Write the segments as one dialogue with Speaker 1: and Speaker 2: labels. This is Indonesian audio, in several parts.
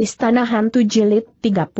Speaker 1: Istana Hantu Jilid 35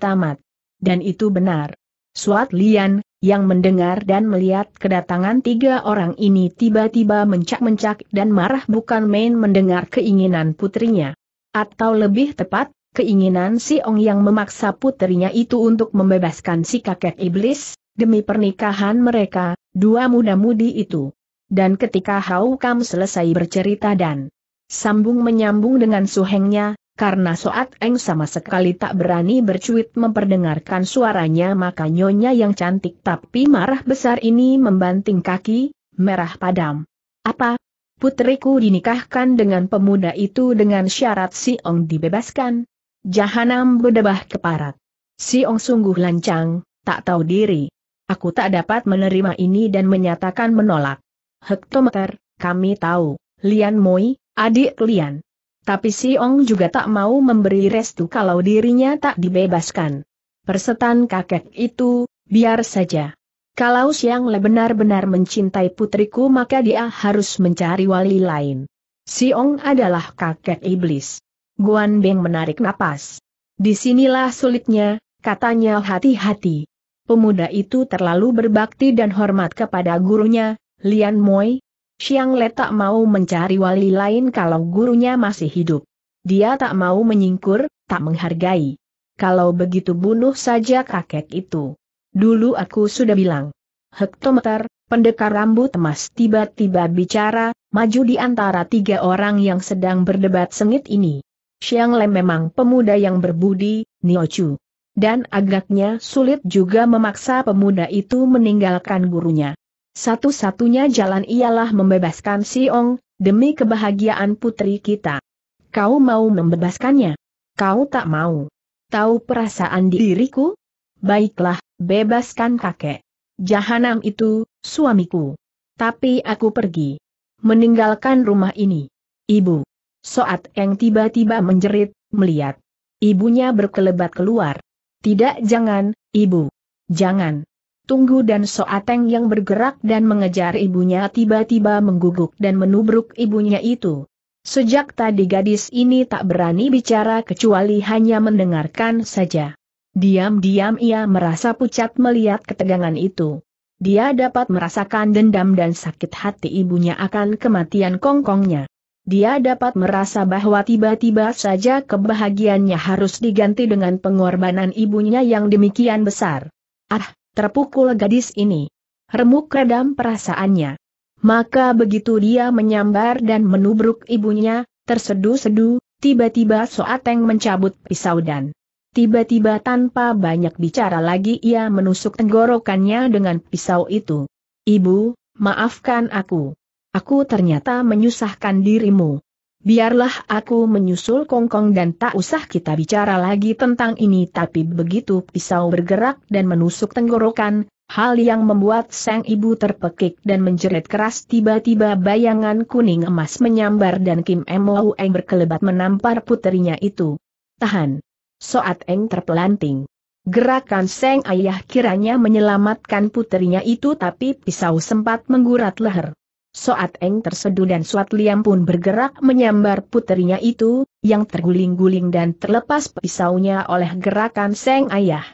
Speaker 1: Tamat. Dan itu benar. Suat Lian, yang mendengar dan melihat kedatangan tiga orang ini tiba-tiba mencak-mencak dan marah bukan main mendengar keinginan putrinya. Atau lebih tepat, keinginan si Ong yang memaksa putrinya itu untuk membebaskan si kakek iblis, demi pernikahan mereka, dua muda-mudi itu. Dan ketika Hau Kam selesai bercerita dan sambung menyambung dengan suhengnya, karena Soat Eng sama sekali tak berani bercuit memperdengarkan suaranya maka nyonya yang cantik tapi marah besar ini membanting kaki, merah padam. Apa? Putriku dinikahkan dengan pemuda itu dengan syarat Si Ong dibebaskan. Jahanam berdebah keparat. Si Ong sungguh lancang, tak tahu diri. Aku tak dapat menerima ini dan menyatakan menolak. Hektometer, kami tahu, Lian Moi, adik Lian. Tapi Si Ong juga tak mau memberi restu kalau dirinya tak dibebaskan. Persetan kakek itu, biar saja. Kalau Siang Le benar-benar mencintai putriku maka dia harus mencari wali lain. Si Ong adalah kakek iblis. Guan Beng menarik napas. Disinilah sulitnya, katanya hati-hati. Pemuda itu terlalu berbakti dan hormat kepada gurunya, Lian Moi, Xiang Le tak mau mencari wali lain kalau gurunya masih hidup. Dia tak mau menyingkur, tak menghargai. Kalau begitu bunuh saja kakek itu. Dulu aku sudah bilang. Hektometer, pendekar rambut emas tiba-tiba bicara, maju di antara tiga orang yang sedang berdebat sengit ini. Xiang Le memang pemuda yang berbudi, Niochu. Dan agaknya sulit juga memaksa pemuda itu meninggalkan gurunya. Satu-satunya jalan ialah membebaskan Siong, demi kebahagiaan putri kita. Kau mau membebaskannya? Kau tak mau. Tahu perasaan diriku? Baiklah, bebaskan kakek. Jahanam itu, suamiku. Tapi aku pergi. Meninggalkan rumah ini. Ibu. Soat yang tiba-tiba menjerit, melihat. Ibunya berkelebat keluar. Tidak jangan, ibu. Jangan. Tunggu dan Soateng yang bergerak dan mengejar ibunya tiba-tiba mengguguk dan menubruk ibunya itu. Sejak tadi gadis ini tak berani bicara kecuali hanya mendengarkan saja. Diam-diam ia merasa pucat melihat ketegangan itu. Dia dapat merasakan dendam dan sakit hati ibunya akan kematian kongkongnya. Dia dapat merasa bahwa tiba-tiba saja kebahagiaannya harus diganti dengan pengorbanan ibunya yang demikian besar. Ah, Terpukul gadis ini. Remuk redam perasaannya. Maka begitu dia menyambar dan menubruk ibunya, tersedu-sedu, tiba-tiba Soateng mencabut pisau dan tiba-tiba tanpa banyak bicara lagi ia menusuk tenggorokannya dengan pisau itu. Ibu, maafkan aku. Aku ternyata menyusahkan dirimu. Biarlah aku menyusul kongkong dan tak usah kita bicara lagi tentang ini tapi begitu pisau bergerak dan menusuk tenggorokan, hal yang membuat sang ibu terpekik dan menjerit keras tiba-tiba bayangan kuning emas menyambar dan Kim Emo Eng berkelebat menampar puterinya itu. Tahan. Soat Eng terpelanting. Gerakan sang ayah kiranya menyelamatkan puterinya itu tapi pisau sempat menggurat leher. Soat Eng terseduh dan Suat Liam pun bergerak menyambar puterinya itu, yang terguling-guling dan terlepas pisaunya oleh gerakan Seng Ayah.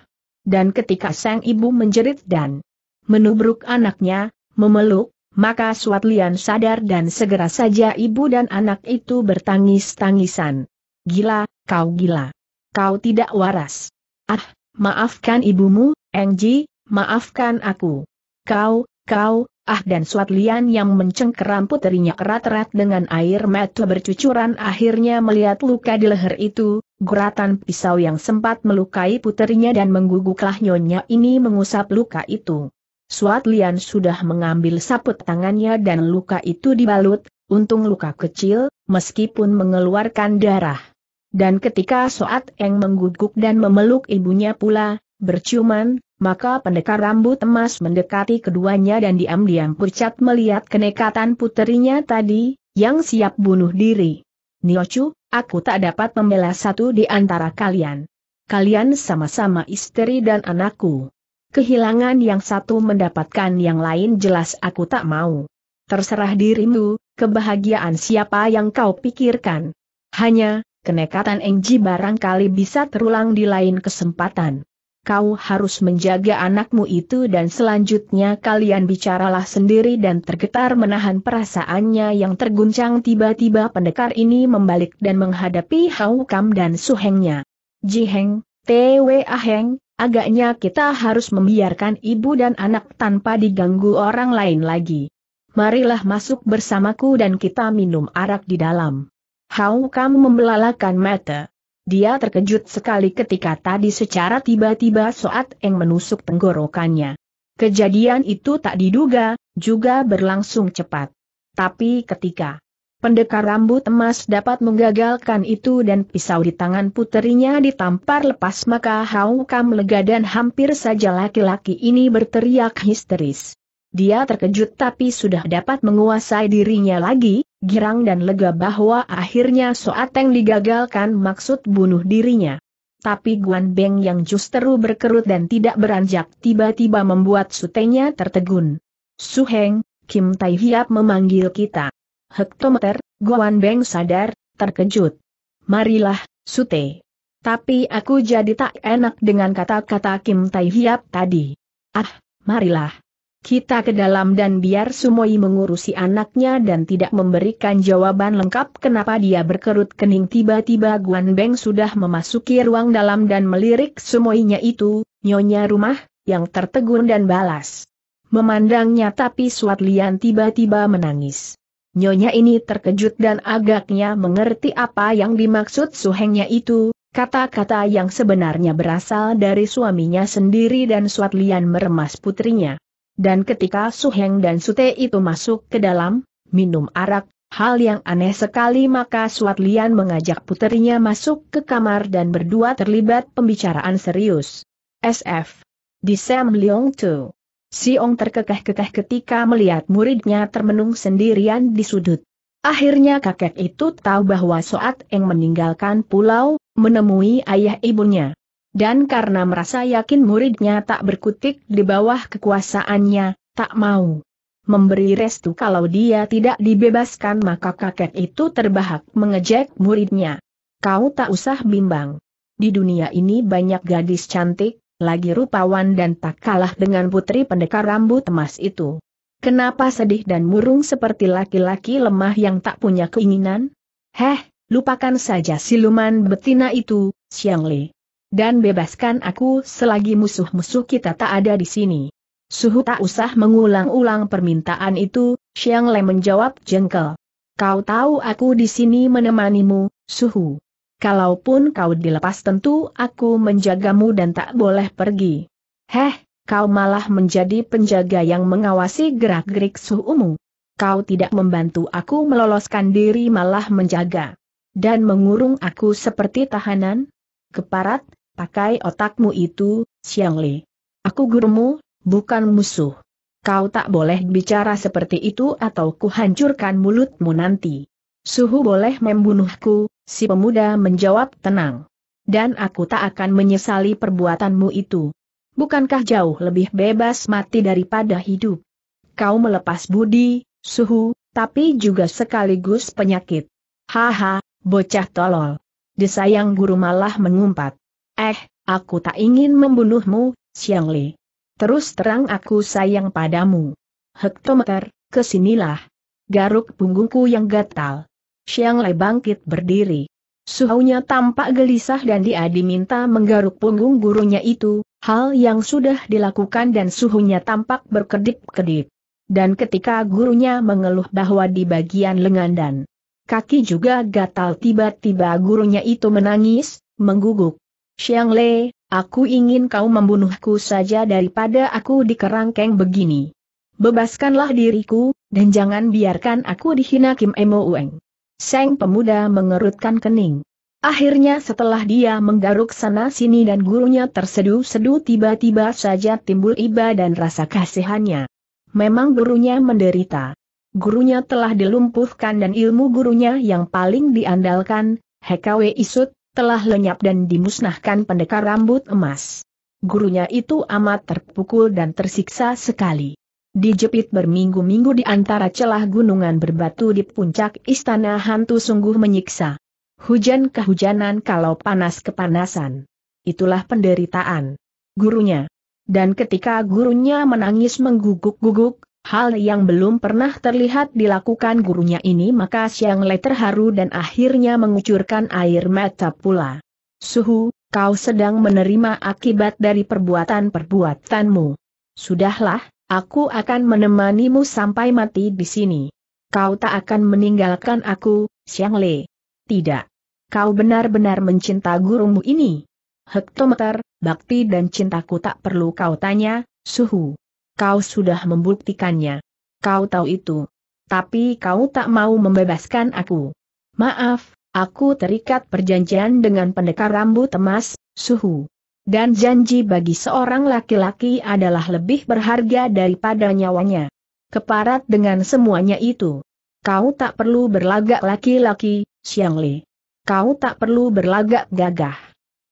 Speaker 1: Dan ketika Seng Ibu menjerit dan menubruk anaknya, memeluk, maka Suat Lian sadar dan segera saja ibu dan anak itu bertangis-tangisan. Gila, kau gila. Kau tidak waras. Ah, maafkan ibumu, Engji, maafkan aku. Kau, kau, Ah dan Suat Lian yang mencengkeram puterinya erat-erat dengan air mata bercucuran akhirnya melihat luka di leher itu, guratan pisau yang sempat melukai puterinya dan mengguguklah nyonya ini mengusap luka itu. Suat Lian sudah mengambil saput tangannya dan luka itu dibalut, untung luka kecil, meskipun mengeluarkan darah. Dan ketika Suat Eng mengguguk dan memeluk ibunya pula, berciuman, maka pendekar rambut emas mendekati keduanya dan diam-diam pucat melihat kenekatan puterinya tadi, yang siap bunuh diri. Niochu, aku tak dapat membela satu di antara kalian. Kalian sama-sama istri dan anakku. Kehilangan yang satu mendapatkan yang lain jelas aku tak mau. Terserah dirimu, kebahagiaan siapa yang kau pikirkan. Hanya, kenekatan Engji barangkali bisa terulang di lain kesempatan kau harus menjaga anakmu itu dan selanjutnya kalian bicaralah sendiri dan tergetar menahan perasaannya yang terguncang tiba-tiba pendekar ini membalik dan menghadapi Hau Kam dan Suhengnya. Jiheng, Twe Aheng, agaknya kita harus membiarkan ibu dan anak tanpa diganggu orang lain lagi. Marilah masuk bersamaku dan kita minum arak di dalam. Hau Kam membelalakan mata. Dia terkejut sekali ketika tadi secara tiba-tiba Soat Eng menusuk tenggorokannya. Kejadian itu tak diduga, juga berlangsung cepat. Tapi ketika pendekar rambut emas dapat menggagalkan itu dan pisau di tangan puterinya ditampar lepas maka Hau Kam lega dan hampir saja laki-laki ini berteriak histeris. Dia terkejut tapi sudah dapat menguasai dirinya lagi, girang dan lega bahwa akhirnya Soateng digagalkan maksud bunuh dirinya. Tapi Guan Beng yang justru berkerut dan tidak beranjak tiba-tiba membuat sutenya tertegun. Suheng, Kim Tai Hiap memanggil kita. Hektometer, Guan Beng sadar, terkejut. Marilah, Sute. Tapi aku jadi tak enak dengan kata-kata Kim Tai Hiap tadi. Ah, marilah. Kita ke dalam dan biar Sumoi mengurusi anaknya dan tidak memberikan jawaban lengkap kenapa dia berkerut kening tiba-tiba Guan Beng sudah memasuki ruang dalam dan melirik Sumoinya itu, nyonya rumah, yang tertegun dan balas. Memandangnya tapi Suat Lian tiba-tiba menangis. Nyonya ini terkejut dan agaknya mengerti apa yang dimaksud suhengnya itu, kata-kata yang sebenarnya berasal dari suaminya sendiri dan Suat Lian meremas putrinya. Dan ketika Su Heng dan Sute itu masuk ke dalam, minum arak, hal yang aneh sekali maka Suat Lian mengajak puterinya masuk ke kamar dan berdua terlibat pembicaraan serius. SF. Di Sam Leong Tu. Siong terkekeh-kekeh ketika melihat muridnya termenung sendirian di sudut. Akhirnya kakek itu tahu bahwa Soat Eng meninggalkan pulau, menemui ayah ibunya. Dan karena merasa yakin muridnya tak berkutik di bawah kekuasaannya, tak mau memberi restu kalau dia tidak dibebaskan maka kakek itu terbahak mengejek muridnya. Kau tak usah bimbang. Di dunia ini banyak gadis cantik, lagi rupawan dan tak kalah dengan putri pendekar rambut emas itu. Kenapa sedih dan murung seperti laki-laki lemah yang tak punya keinginan? Heh, lupakan saja siluman betina itu, Xiang Li. Dan bebaskan aku selagi musuh-musuh kita tak ada di sini. Suhu tak usah mengulang-ulang permintaan itu, Xiang Le menjawab jengkel. Kau tahu aku di sini menemanimu, Suhu. Kalaupun kau dilepas tentu aku menjagamu dan tak boleh pergi. Heh, kau malah menjadi penjaga yang mengawasi gerak-gerik Suhumu. Kau tidak membantu aku meloloskan diri malah menjaga. Dan mengurung aku seperti tahanan? Keparat, Pakai otakmu itu, Xiang Li. Aku gurumu, bukan musuh. Kau tak boleh bicara seperti itu atau kuhancurkan mulutmu nanti. Suhu boleh membunuhku, si pemuda menjawab tenang. Dan aku tak akan menyesali perbuatanmu itu. Bukankah jauh lebih bebas mati daripada hidup? Kau melepas budi, suhu, tapi juga sekaligus penyakit. Haha, bocah tolol. Disayang guru malah mengumpat. Eh, aku tak ingin membunuhmu, Xiang Li. Terus terang aku sayang padamu. Hektometer, kesinilah. Garuk punggungku yang gatal. Xiang Li bangkit berdiri. Suhunya tampak gelisah dan dia diminta menggaruk punggung gurunya itu, hal yang sudah dilakukan dan suhunya tampak berkedip-kedip. Dan ketika gurunya mengeluh bahwa di bagian lengan dan kaki juga gatal tiba-tiba gurunya itu menangis, mengguguk. Xiang Le, aku ingin kau membunuhku saja daripada aku dikerangkeng begini. Bebaskanlah diriku, dan jangan biarkan aku dihina Kim Emo Ueng. Seng pemuda mengerutkan kening. Akhirnya setelah dia menggaruk sana-sini dan gurunya terseduh-seduh tiba-tiba saja timbul iba dan rasa kasihannya. Memang gurunya menderita. Gurunya telah dilumpuhkan dan ilmu gurunya yang paling diandalkan, Hekawe Isut, telah lenyap dan dimusnahkan pendekar rambut emas. Gurunya itu amat terpukul dan tersiksa sekali. Dijepit berminggu-minggu di antara celah gunungan berbatu di puncak istana hantu sungguh menyiksa. Hujan kehujanan kalau panas kepanasan. Itulah penderitaan gurunya. Dan ketika gurunya menangis mengguguk-guguk, Hal yang belum pernah terlihat dilakukan gurunya ini maka Siang Le terharu dan akhirnya mengucurkan air mata pula. Suhu, kau sedang menerima akibat dari perbuatan-perbuatanmu. Sudahlah, aku akan menemanimu sampai mati di sini. Kau tak akan meninggalkan aku, Siang Le. Tidak. Kau benar-benar mencinta gurumu ini. Hektometer, bakti dan cintaku tak perlu kau tanya, Suhu. Kau sudah membuktikannya. Kau tahu itu. Tapi kau tak mau membebaskan aku. Maaf, aku terikat perjanjian dengan pendekar rambut emas, suhu. Dan janji bagi seorang laki-laki adalah lebih berharga daripada nyawanya. Keparat dengan semuanya itu. Kau tak perlu berlagak laki-laki, Xiang Li. Kau tak perlu berlagak gagah.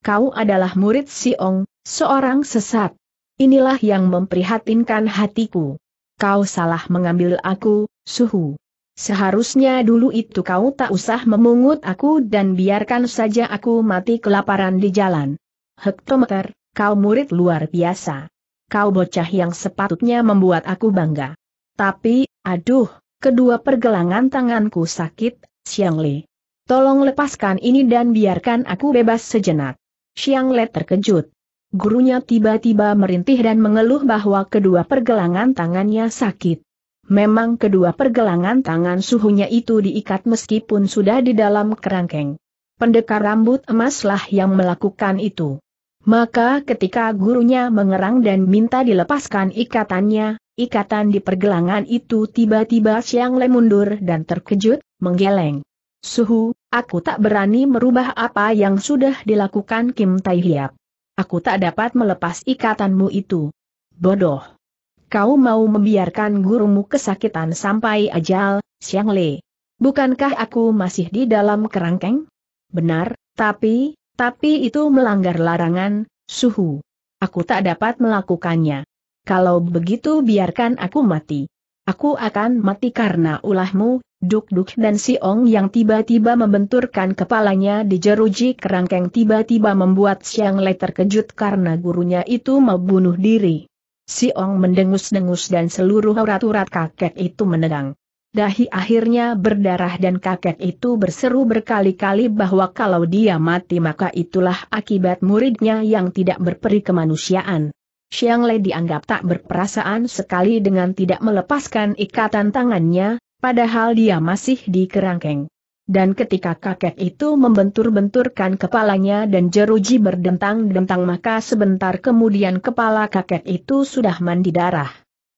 Speaker 1: Kau adalah murid Siong, seorang sesat. Inilah yang memprihatinkan hatiku. Kau salah mengambil aku, suhu. Seharusnya dulu itu kau tak usah memungut aku dan biarkan saja aku mati kelaparan di jalan. Hektometer, kau murid luar biasa. Kau bocah yang sepatutnya membuat aku bangga. Tapi, aduh, kedua pergelangan tanganku sakit, Xiang Le. Tolong lepaskan ini dan biarkan aku bebas sejenak. Xiang Le terkejut gurunya tiba-tiba merintih dan mengeluh bahwa kedua pergelangan tangannya sakit. Memang kedua pergelangan tangan suhunya itu diikat meskipun sudah di dalam kerangkeng. Pendekar rambut emaslah yang melakukan itu. Maka ketika gurunya mengerang dan minta dilepaskan ikatannya, ikatan di pergelangan itu tiba-tiba siang le mundur dan terkejut, menggeleng. Suhu, aku tak berani merubah apa yang sudah dilakukan Kim Tai Hiap. Aku tak dapat melepas ikatanmu itu. Bodoh. Kau mau membiarkan gurumu kesakitan sampai ajal, siang Le. Bukankah aku masih di dalam kerangkeng? Benar, tapi, tapi itu melanggar larangan, suhu. Aku tak dapat melakukannya. Kalau begitu biarkan aku mati. Aku akan mati karena ulahmu, Duk-duk dan Si Ong yang tiba-tiba membenturkan kepalanya di jeruji kerangkeng tiba-tiba membuat Siang Le terkejut karena gurunya itu membunuh diri. Si Ong mendengus-dengus dan seluruh urat-urat kakek itu menegang. Dahi akhirnya berdarah dan kakek itu berseru berkali-kali bahwa kalau dia mati maka itulah akibat muridnya yang tidak berperi kemanusiaan. Xiang Le dianggap tak berperasaan sekali dengan tidak melepaskan ikatan tangannya, padahal dia masih di kerangkeng. Dan ketika kakek itu membentur-benturkan kepalanya dan jeruji berdentang-dentang maka sebentar kemudian kepala kakek itu sudah mandi darah.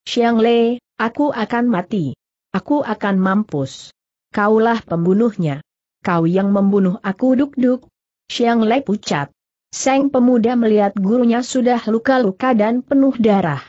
Speaker 1: Xiang Le, aku akan mati. Aku akan mampus. Kaulah pembunuhnya. Kau yang membunuh aku duk-duk. Xiang Le pucat. Seng pemuda melihat gurunya sudah luka-luka dan penuh darah.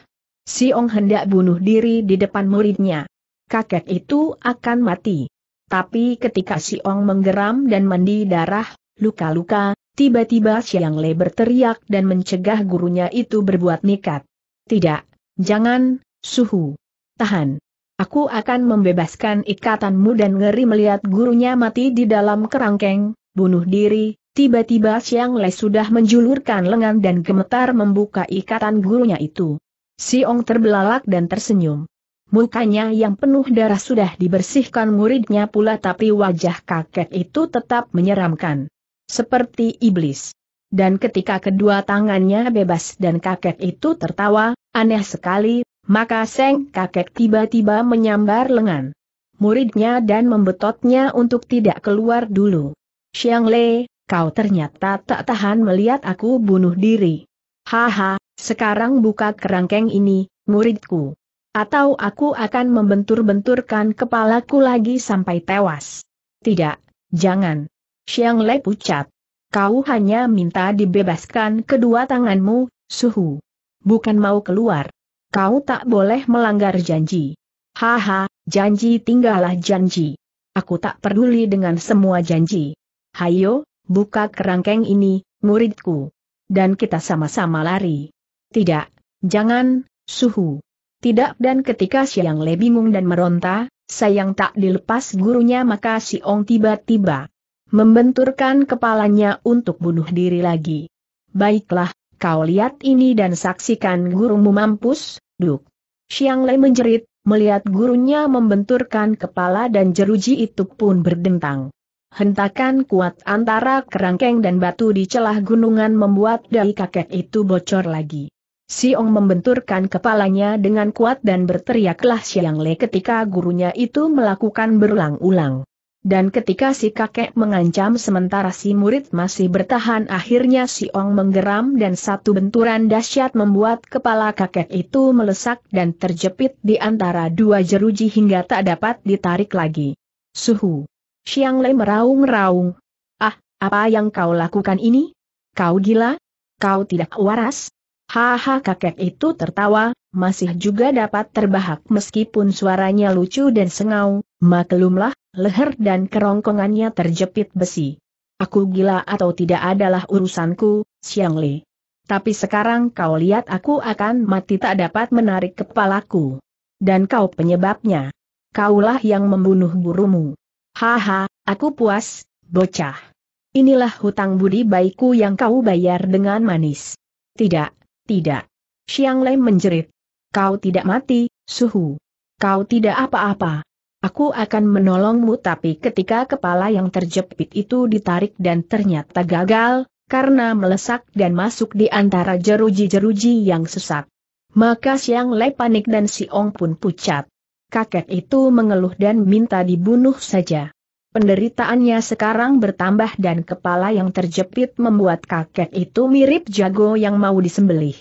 Speaker 1: Siong hendak bunuh diri di depan muridnya kakek itu akan mati. Tapi ketika si Ong menggeram dan mandi darah, luka-luka, tiba-tiba Siang Le berteriak dan mencegah gurunya itu berbuat nikat. Tidak, jangan, suhu. Tahan. Aku akan membebaskan ikatanmu dan ngeri melihat gurunya mati di dalam kerangkeng, bunuh diri, tiba-tiba Siang Le sudah menjulurkan lengan dan gemetar membuka ikatan gurunya itu. Si Ong terbelalak dan tersenyum. Mukanya yang penuh darah sudah dibersihkan muridnya pula tapi wajah kakek itu tetap menyeramkan. Seperti iblis. Dan ketika kedua tangannya bebas dan kakek itu tertawa, aneh sekali, maka seng kakek tiba-tiba menyambar lengan muridnya dan membetotnya untuk tidak keluar dulu. Xiang Le, kau ternyata tak tahan melihat aku bunuh diri. Haha, sekarang buka kerangkeng ini, muridku atau aku akan membentur-benturkan kepalaku lagi sampai tewas. Tidak, jangan. Xiang lei pucat. Kau hanya minta dibebaskan kedua tanganmu, suhu. Bukan mau keluar. Kau tak boleh melanggar janji. Haha, janji tinggallah janji. Aku tak peduli dengan semua janji. Hayo, buka kerangkeng ini, muridku. Dan kita sama-sama lari. Tidak, jangan, suhu. Tidak dan ketika Siang Le bingung dan meronta, sayang tak dilepas gurunya maka si Ong tiba-tiba membenturkan kepalanya untuk bunuh diri lagi. Baiklah, kau lihat ini dan saksikan gurumu mampus, duk. Siang Le menjerit, melihat gurunya membenturkan kepala dan jeruji itu pun berdentang. Hentakan kuat antara kerangkeng dan batu di celah gunungan membuat dari kakek itu bocor lagi. Siong membenturkan kepalanya dengan kuat dan berteriaklah Siang Le ketika gurunya itu melakukan berulang-ulang. Dan ketika si kakek mengancam sementara si murid masih bertahan akhirnya Siong menggeram dan satu benturan dahsyat membuat kepala kakek itu melesak dan terjepit di antara dua jeruji hingga tak dapat ditarik lagi. Suhu. Siang Le meraung-raung. Ah, apa yang kau lakukan ini? Kau gila? Kau tidak waras? Haha kakek itu tertawa, masih juga dapat terbahak meskipun suaranya lucu dan sengau, maklumlah, leher dan kerongkongannya terjepit besi. Aku gila atau tidak adalah urusanku, Siang Li. Tapi sekarang kau lihat aku akan mati tak dapat menarik kepalaku. Dan kau penyebabnya. Kaulah yang membunuh gurumu. Haha, aku puas, bocah. Inilah hutang budi baikku yang kau bayar dengan manis. Tidak, tidak. Xiang Lei menjerit. Kau tidak mati, suhu. Kau tidak apa-apa. Aku akan menolongmu tapi ketika kepala yang terjepit itu ditarik dan ternyata gagal, karena melesak dan masuk di antara jeruji-jeruji yang sesak. Maka Siang Lei panik dan Si Ong pun pucat. Kakek itu mengeluh dan minta dibunuh saja. Penderitaannya sekarang bertambah dan kepala yang terjepit membuat kakek itu mirip jago yang mau disembelih.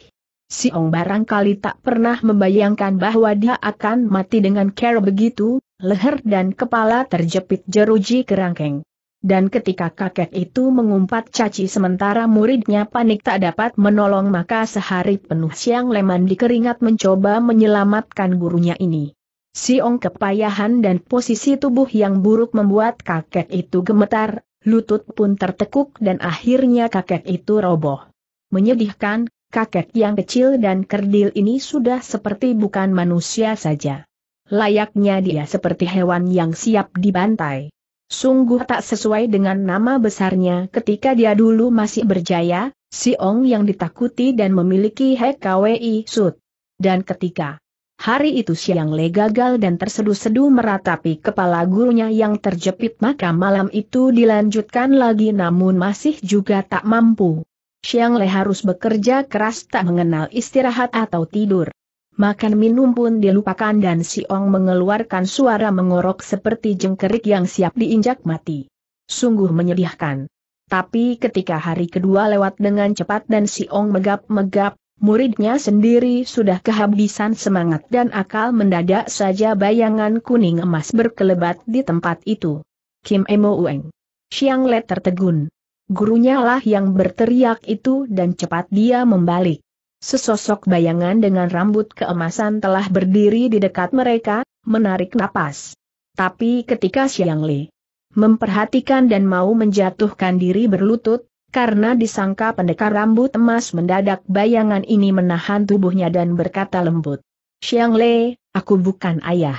Speaker 1: Si Ong barangkali tak pernah membayangkan bahwa dia akan mati dengan cara begitu, leher dan kepala terjepit jeruji kerangkeng. Dan ketika kakek itu mengumpat caci sementara muridnya panik tak dapat menolong maka sehari penuh siang Leman dikeringat mencoba menyelamatkan gurunya ini. Siong kepayahan dan posisi tubuh yang buruk membuat kakek itu gemetar, lutut pun tertekuk dan akhirnya kakek itu roboh. Menyedihkan, kakek yang kecil dan kerdil ini sudah seperti bukan manusia saja. Layaknya dia seperti hewan yang siap dibantai. Sungguh tak sesuai dengan nama besarnya ketika dia dulu masih berjaya, Siong yang ditakuti dan memiliki HKWI Sud. Dan ketika Hari itu siang Le gagal dan tersedu-sedu meratapi kepala gurunya yang terjepit maka malam itu dilanjutkan lagi namun masih juga tak mampu. Siang Le harus bekerja keras tak mengenal istirahat atau tidur. Makan minum pun dilupakan dan Siong mengeluarkan suara mengorok seperti jengkerik yang siap diinjak mati. Sungguh menyedihkan. Tapi ketika hari kedua lewat dengan cepat dan Siong megap-megap, muridnya sendiri sudah kehabisan semangat dan akal mendadak saja bayangan kuning emas berkelebat di tempat itu. Kim Emo Ueng. Siang Le tertegun. Gurunya lah yang berteriak itu dan cepat dia membalik. Sesosok bayangan dengan rambut keemasan telah berdiri di dekat mereka, menarik napas. Tapi ketika Siang Le memperhatikan dan mau menjatuhkan diri berlutut, karena disangka pendekar rambut emas mendadak bayangan ini menahan tubuhnya dan berkata lembut. Xiang Le, aku bukan ayah.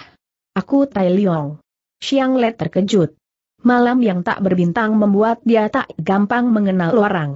Speaker 1: Aku Tai Liong. Xiang Le terkejut. Malam yang tak berbintang membuat dia tak gampang mengenal orang.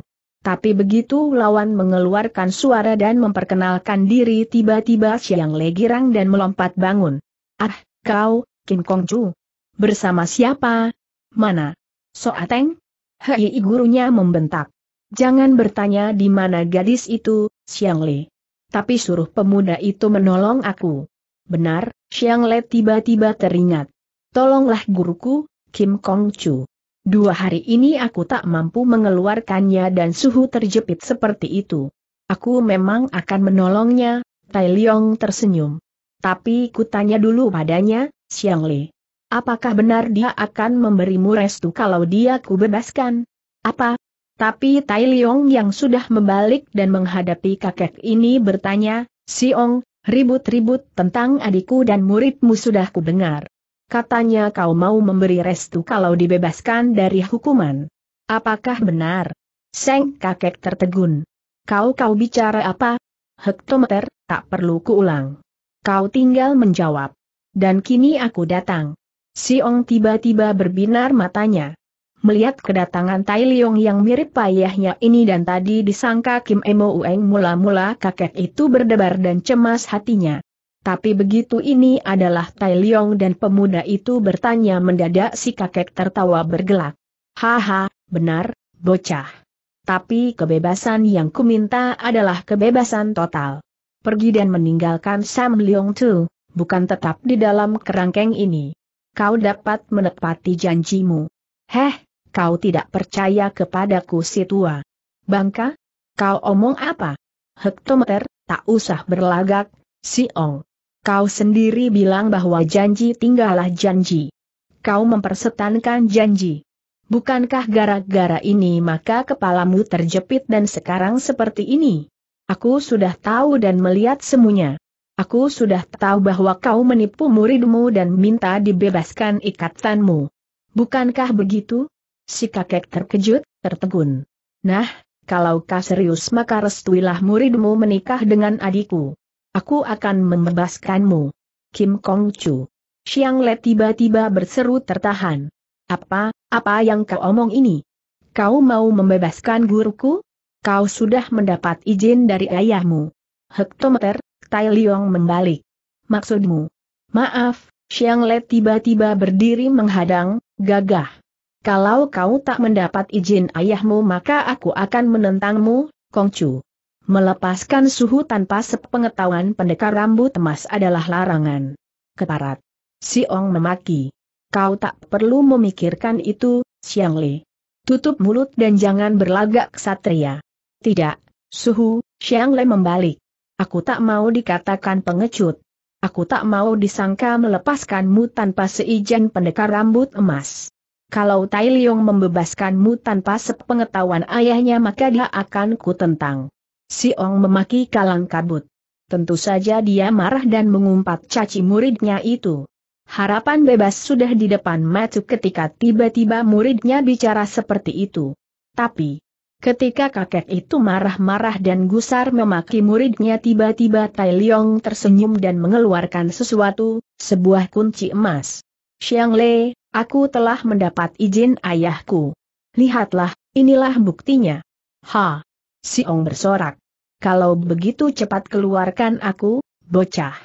Speaker 1: Tapi begitu lawan mengeluarkan suara dan memperkenalkan diri tiba-tiba Xiang Le girang dan melompat bangun. Ah, kau, Kim Kong Chu. Bersama siapa? Mana? Soateng? Hei gurunya membentak. Jangan bertanya di mana gadis itu, Xiang Le. Tapi suruh pemuda itu menolong aku. Benar, Xiang Le tiba-tiba teringat. Tolonglah guruku, Kim Kong Chu. Dua hari ini aku tak mampu mengeluarkannya dan suhu terjepit seperti itu. Aku memang akan menolongnya, Tai Leong tersenyum. Tapi kutanya dulu padanya, Xiang Le. Apakah benar dia akan memberimu restu kalau dia kubebaskan? Apa? Tapi Tai Liong yang sudah membalik dan menghadapi kakek ini bertanya, Siong, ribut-ribut tentang adikku dan muridmu sudah kudengar. Katanya kau mau memberi restu kalau dibebaskan dari hukuman. Apakah benar? Seng kakek tertegun. Kau-kau bicara apa? Hektometer, tak perlu kuulang. Kau tinggal menjawab. Dan kini aku datang. Siong tiba-tiba berbinar matanya. Melihat kedatangan Tai Liong yang mirip payahnya ini dan tadi disangka Kim Emo Ueng mula-mula kakek itu berdebar dan cemas hatinya. Tapi begitu ini adalah Tai Liong dan pemuda itu bertanya mendadak si kakek tertawa bergelak. Haha, benar, bocah. Tapi kebebasan yang kuminta adalah kebebasan total. Pergi dan meninggalkan Sam Leong Tu, bukan tetap di dalam kerangkeng ini kau dapat menepati janjimu. Heh, kau tidak percaya kepadaku si tua. Bangka? Kau omong apa? Hektometer, tak usah berlagak, si Ong. Kau sendiri bilang bahwa janji tinggallah janji. Kau mempersetankan janji. Bukankah gara-gara ini maka kepalamu terjepit dan sekarang seperti ini? Aku sudah tahu dan melihat semuanya. Aku sudah tahu bahwa kau menipu muridmu dan minta dibebaskan ikatanmu. Bukankah begitu? Si kakek terkejut, tertegun. Nah, kalau kau serius maka restuilah muridmu menikah dengan adikku. Aku akan membebaskanmu. Kim Kong Chu. Xiang Le tiba-tiba berseru tertahan. Apa, apa yang kau omong ini? Kau mau membebaskan guruku? Kau sudah mendapat izin dari ayahmu. Hektometer, Tai Liong membalik. Maksudmu? Maaf, Xiang Le tiba-tiba berdiri menghadang, gagah. Kalau kau tak mendapat izin ayahmu maka aku akan menentangmu, Kong Chu. Melepaskan suhu tanpa sepengetahuan pendekar rambut emas adalah larangan. Keparat. Ong memaki. Kau tak perlu memikirkan itu, Xiang Lei. Tutup mulut dan jangan berlagak ksatria. Tidak, suhu, Xiang Le membalik. Aku tak mau dikatakan pengecut. Aku tak mau disangka melepaskanmu tanpa seijen pendekar rambut emas. Kalau Tai Liong membebaskanmu tanpa sepengetahuan ayahnya maka dia akan kutentang. Si Ong memaki kalang kabut. Tentu saja dia marah dan mengumpat caci muridnya itu. Harapan bebas sudah di depan mata ketika tiba-tiba muridnya bicara seperti itu. Tapi, Ketika kakek itu marah-marah dan gusar memaki muridnya tiba-tiba Tai Leong tersenyum dan mengeluarkan sesuatu, sebuah kunci emas. Xiang Le, aku telah mendapat izin ayahku. Lihatlah, inilah buktinya. Ha! Siong bersorak. Kalau begitu cepat keluarkan aku, bocah.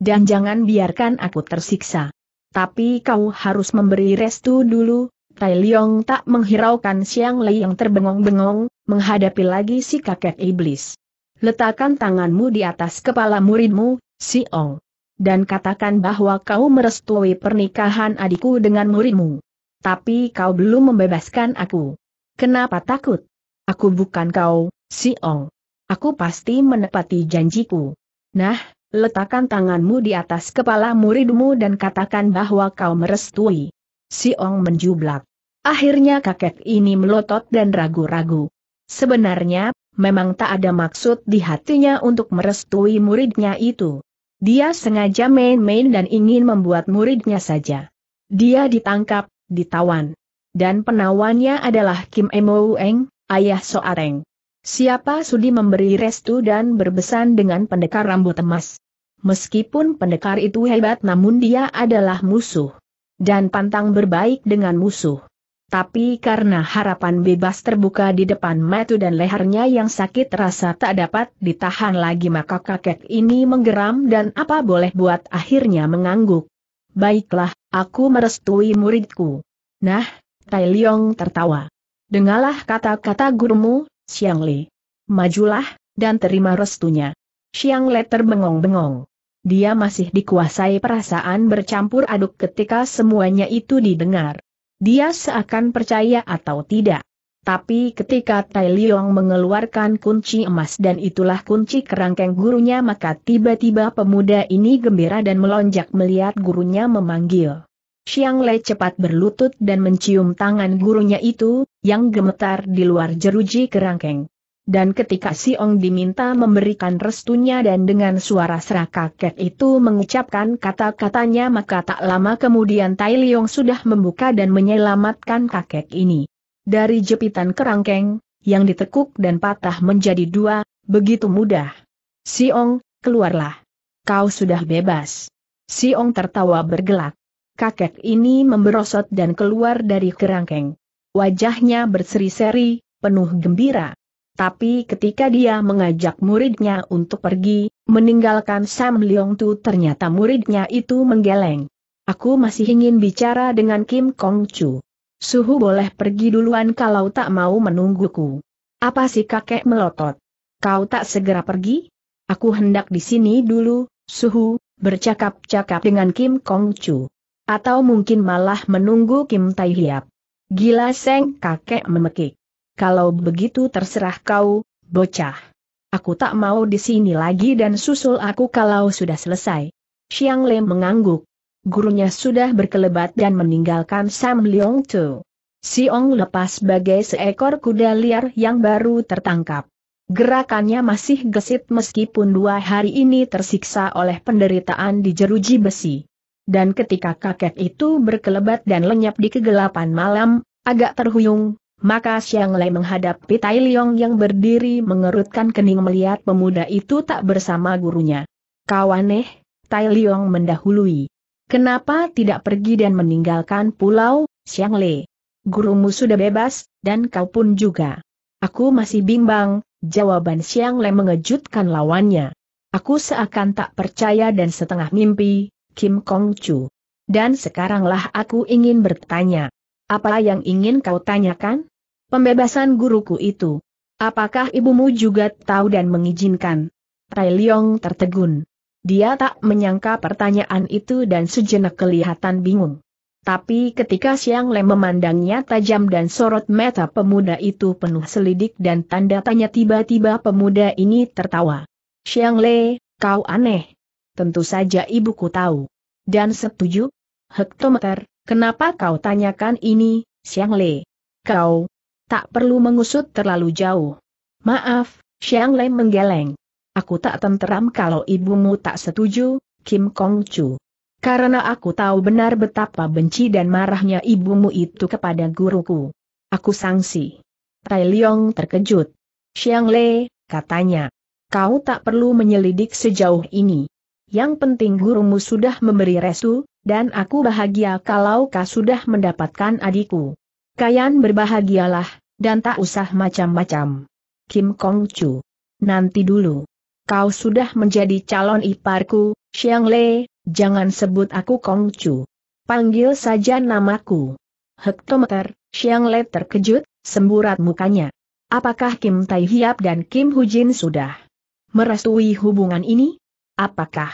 Speaker 1: Dan jangan biarkan aku tersiksa. Tapi kau harus memberi restu dulu, Tai Liong tak menghiraukan Siang Lei yang terbengong-bengong, menghadapi lagi si kakek iblis. Letakkan tanganmu di atas kepala muridmu, Si Ong. Dan katakan bahwa kau merestui pernikahan adikku dengan muridmu. Tapi kau belum membebaskan aku. Kenapa takut? Aku bukan kau, Si Ong. Aku pasti menepati janjiku. Nah, letakkan tanganmu di atas kepala muridmu dan katakan bahwa kau merestui. Si Ong menjublak. Akhirnya kakek ini melotot dan ragu-ragu. Sebenarnya, memang tak ada maksud di hatinya untuk merestui muridnya itu. Dia sengaja main-main dan ingin membuat muridnya saja. Dia ditangkap, ditawan. Dan penawannya adalah Kim Emo Eng, ayah Soareng. Siapa sudi memberi restu dan berbesan dengan pendekar rambut emas? Meskipun pendekar itu hebat namun dia adalah musuh dan pantang berbaik dengan musuh. Tapi karena harapan bebas terbuka di depan metu dan lehernya yang sakit rasa tak dapat ditahan lagi maka kakek ini menggeram dan apa boleh buat akhirnya mengangguk. Baiklah, aku merestui muridku. Nah, Tai Leong tertawa. Dengarlah kata-kata gurumu, Xiang Li. Majulah, dan terima restunya. Xiang Le terbengong-bengong dia masih dikuasai perasaan bercampur aduk ketika semuanya itu didengar. Dia seakan percaya atau tidak. Tapi ketika Tai Liong mengeluarkan kunci emas dan itulah kunci kerangkeng gurunya maka tiba-tiba pemuda ini gembira dan melonjak melihat gurunya memanggil. Xiang Lei cepat berlutut dan mencium tangan gurunya itu, yang gemetar di luar jeruji kerangkeng. Dan ketika Si Ong diminta memberikan restunya dan dengan suara serak kaget itu mengucapkan kata-katanya maka tak lama kemudian Tai Liong sudah membuka dan menyelamatkan kakek ini. Dari jepitan kerangkeng, yang ditekuk dan patah menjadi dua, begitu mudah. Si Ong, keluarlah. Kau sudah bebas. Si Ong tertawa bergelak. Kakek ini memberosot dan keluar dari kerangkeng. Wajahnya berseri-seri, penuh gembira. Tapi ketika dia mengajak muridnya untuk pergi, meninggalkan Sam Leong Tu ternyata muridnya itu menggeleng. Aku masih ingin bicara dengan Kim Kong Chu. Suhu boleh pergi duluan kalau tak mau menungguku. Apa sih kakek melotot? Kau tak segera pergi? Aku hendak di sini dulu, Suhu, bercakap-cakap dengan Kim Kong Chu. Atau mungkin malah menunggu Kim Tai Hiap. Gila Seng kakek memekik kalau begitu terserah kau, bocah. Aku tak mau di sini lagi dan susul aku kalau sudah selesai. Xiang Lei mengangguk. Gurunya sudah berkelebat dan meninggalkan Sam Leong Tu. Ong lepas bagai seekor kuda liar yang baru tertangkap. Gerakannya masih gesit meskipun dua hari ini tersiksa oleh penderitaan di jeruji besi. Dan ketika kakek itu berkelebat dan lenyap di kegelapan malam, agak terhuyung, maka Siang Lei menghadapi Tai Liong yang berdiri mengerutkan kening melihat pemuda itu tak bersama gurunya. Kawaneh, Tai Liong mendahului. Kenapa tidak pergi dan meninggalkan pulau, Siang Lei? Gurumu sudah bebas, dan kau pun juga. Aku masih bimbang, jawaban Siang Lei mengejutkan lawannya. Aku seakan tak percaya dan setengah mimpi, Kim Kong Chu. Dan sekaranglah aku ingin bertanya. Apa yang ingin kau tanyakan? Pembebasan guruku itu. Apakah ibumu juga tahu dan mengizinkan? Tai Leong tertegun. Dia tak menyangka pertanyaan itu dan sejenak kelihatan bingung. Tapi ketika Siang Le memandangnya tajam dan sorot mata pemuda itu penuh selidik dan tanda tanya tiba-tiba pemuda ini tertawa. Siang Le, kau aneh. Tentu saja ibuku tahu. Dan setuju? Hektometer, kenapa kau tanyakan ini, Siang Le? Kau, Tak perlu mengusut terlalu jauh. Maaf, Xiang Lei menggeleng. Aku tak tenteram kalau ibumu tak setuju, Kim Kong Chu. Karena aku tahu benar betapa benci dan marahnya ibumu itu kepada guruku. Aku sangsi. Tai Leong terkejut. Xiang Lei, katanya. Kau tak perlu menyelidik sejauh ini. Yang penting gurumu sudah memberi restu, dan aku bahagia kalau kau sudah mendapatkan adikku. Kayan berbahagialah, dan tak usah macam-macam. Kim Kong Chu. Nanti dulu. Kau sudah menjadi calon iparku, Xiang Le, jangan sebut aku Kong Chu. Panggil saja namaku. Hektometer, Xiang Le terkejut, semburat mukanya. Apakah Kim Tai Hiap dan Kim Hujin sudah merestui hubungan ini? Apakah?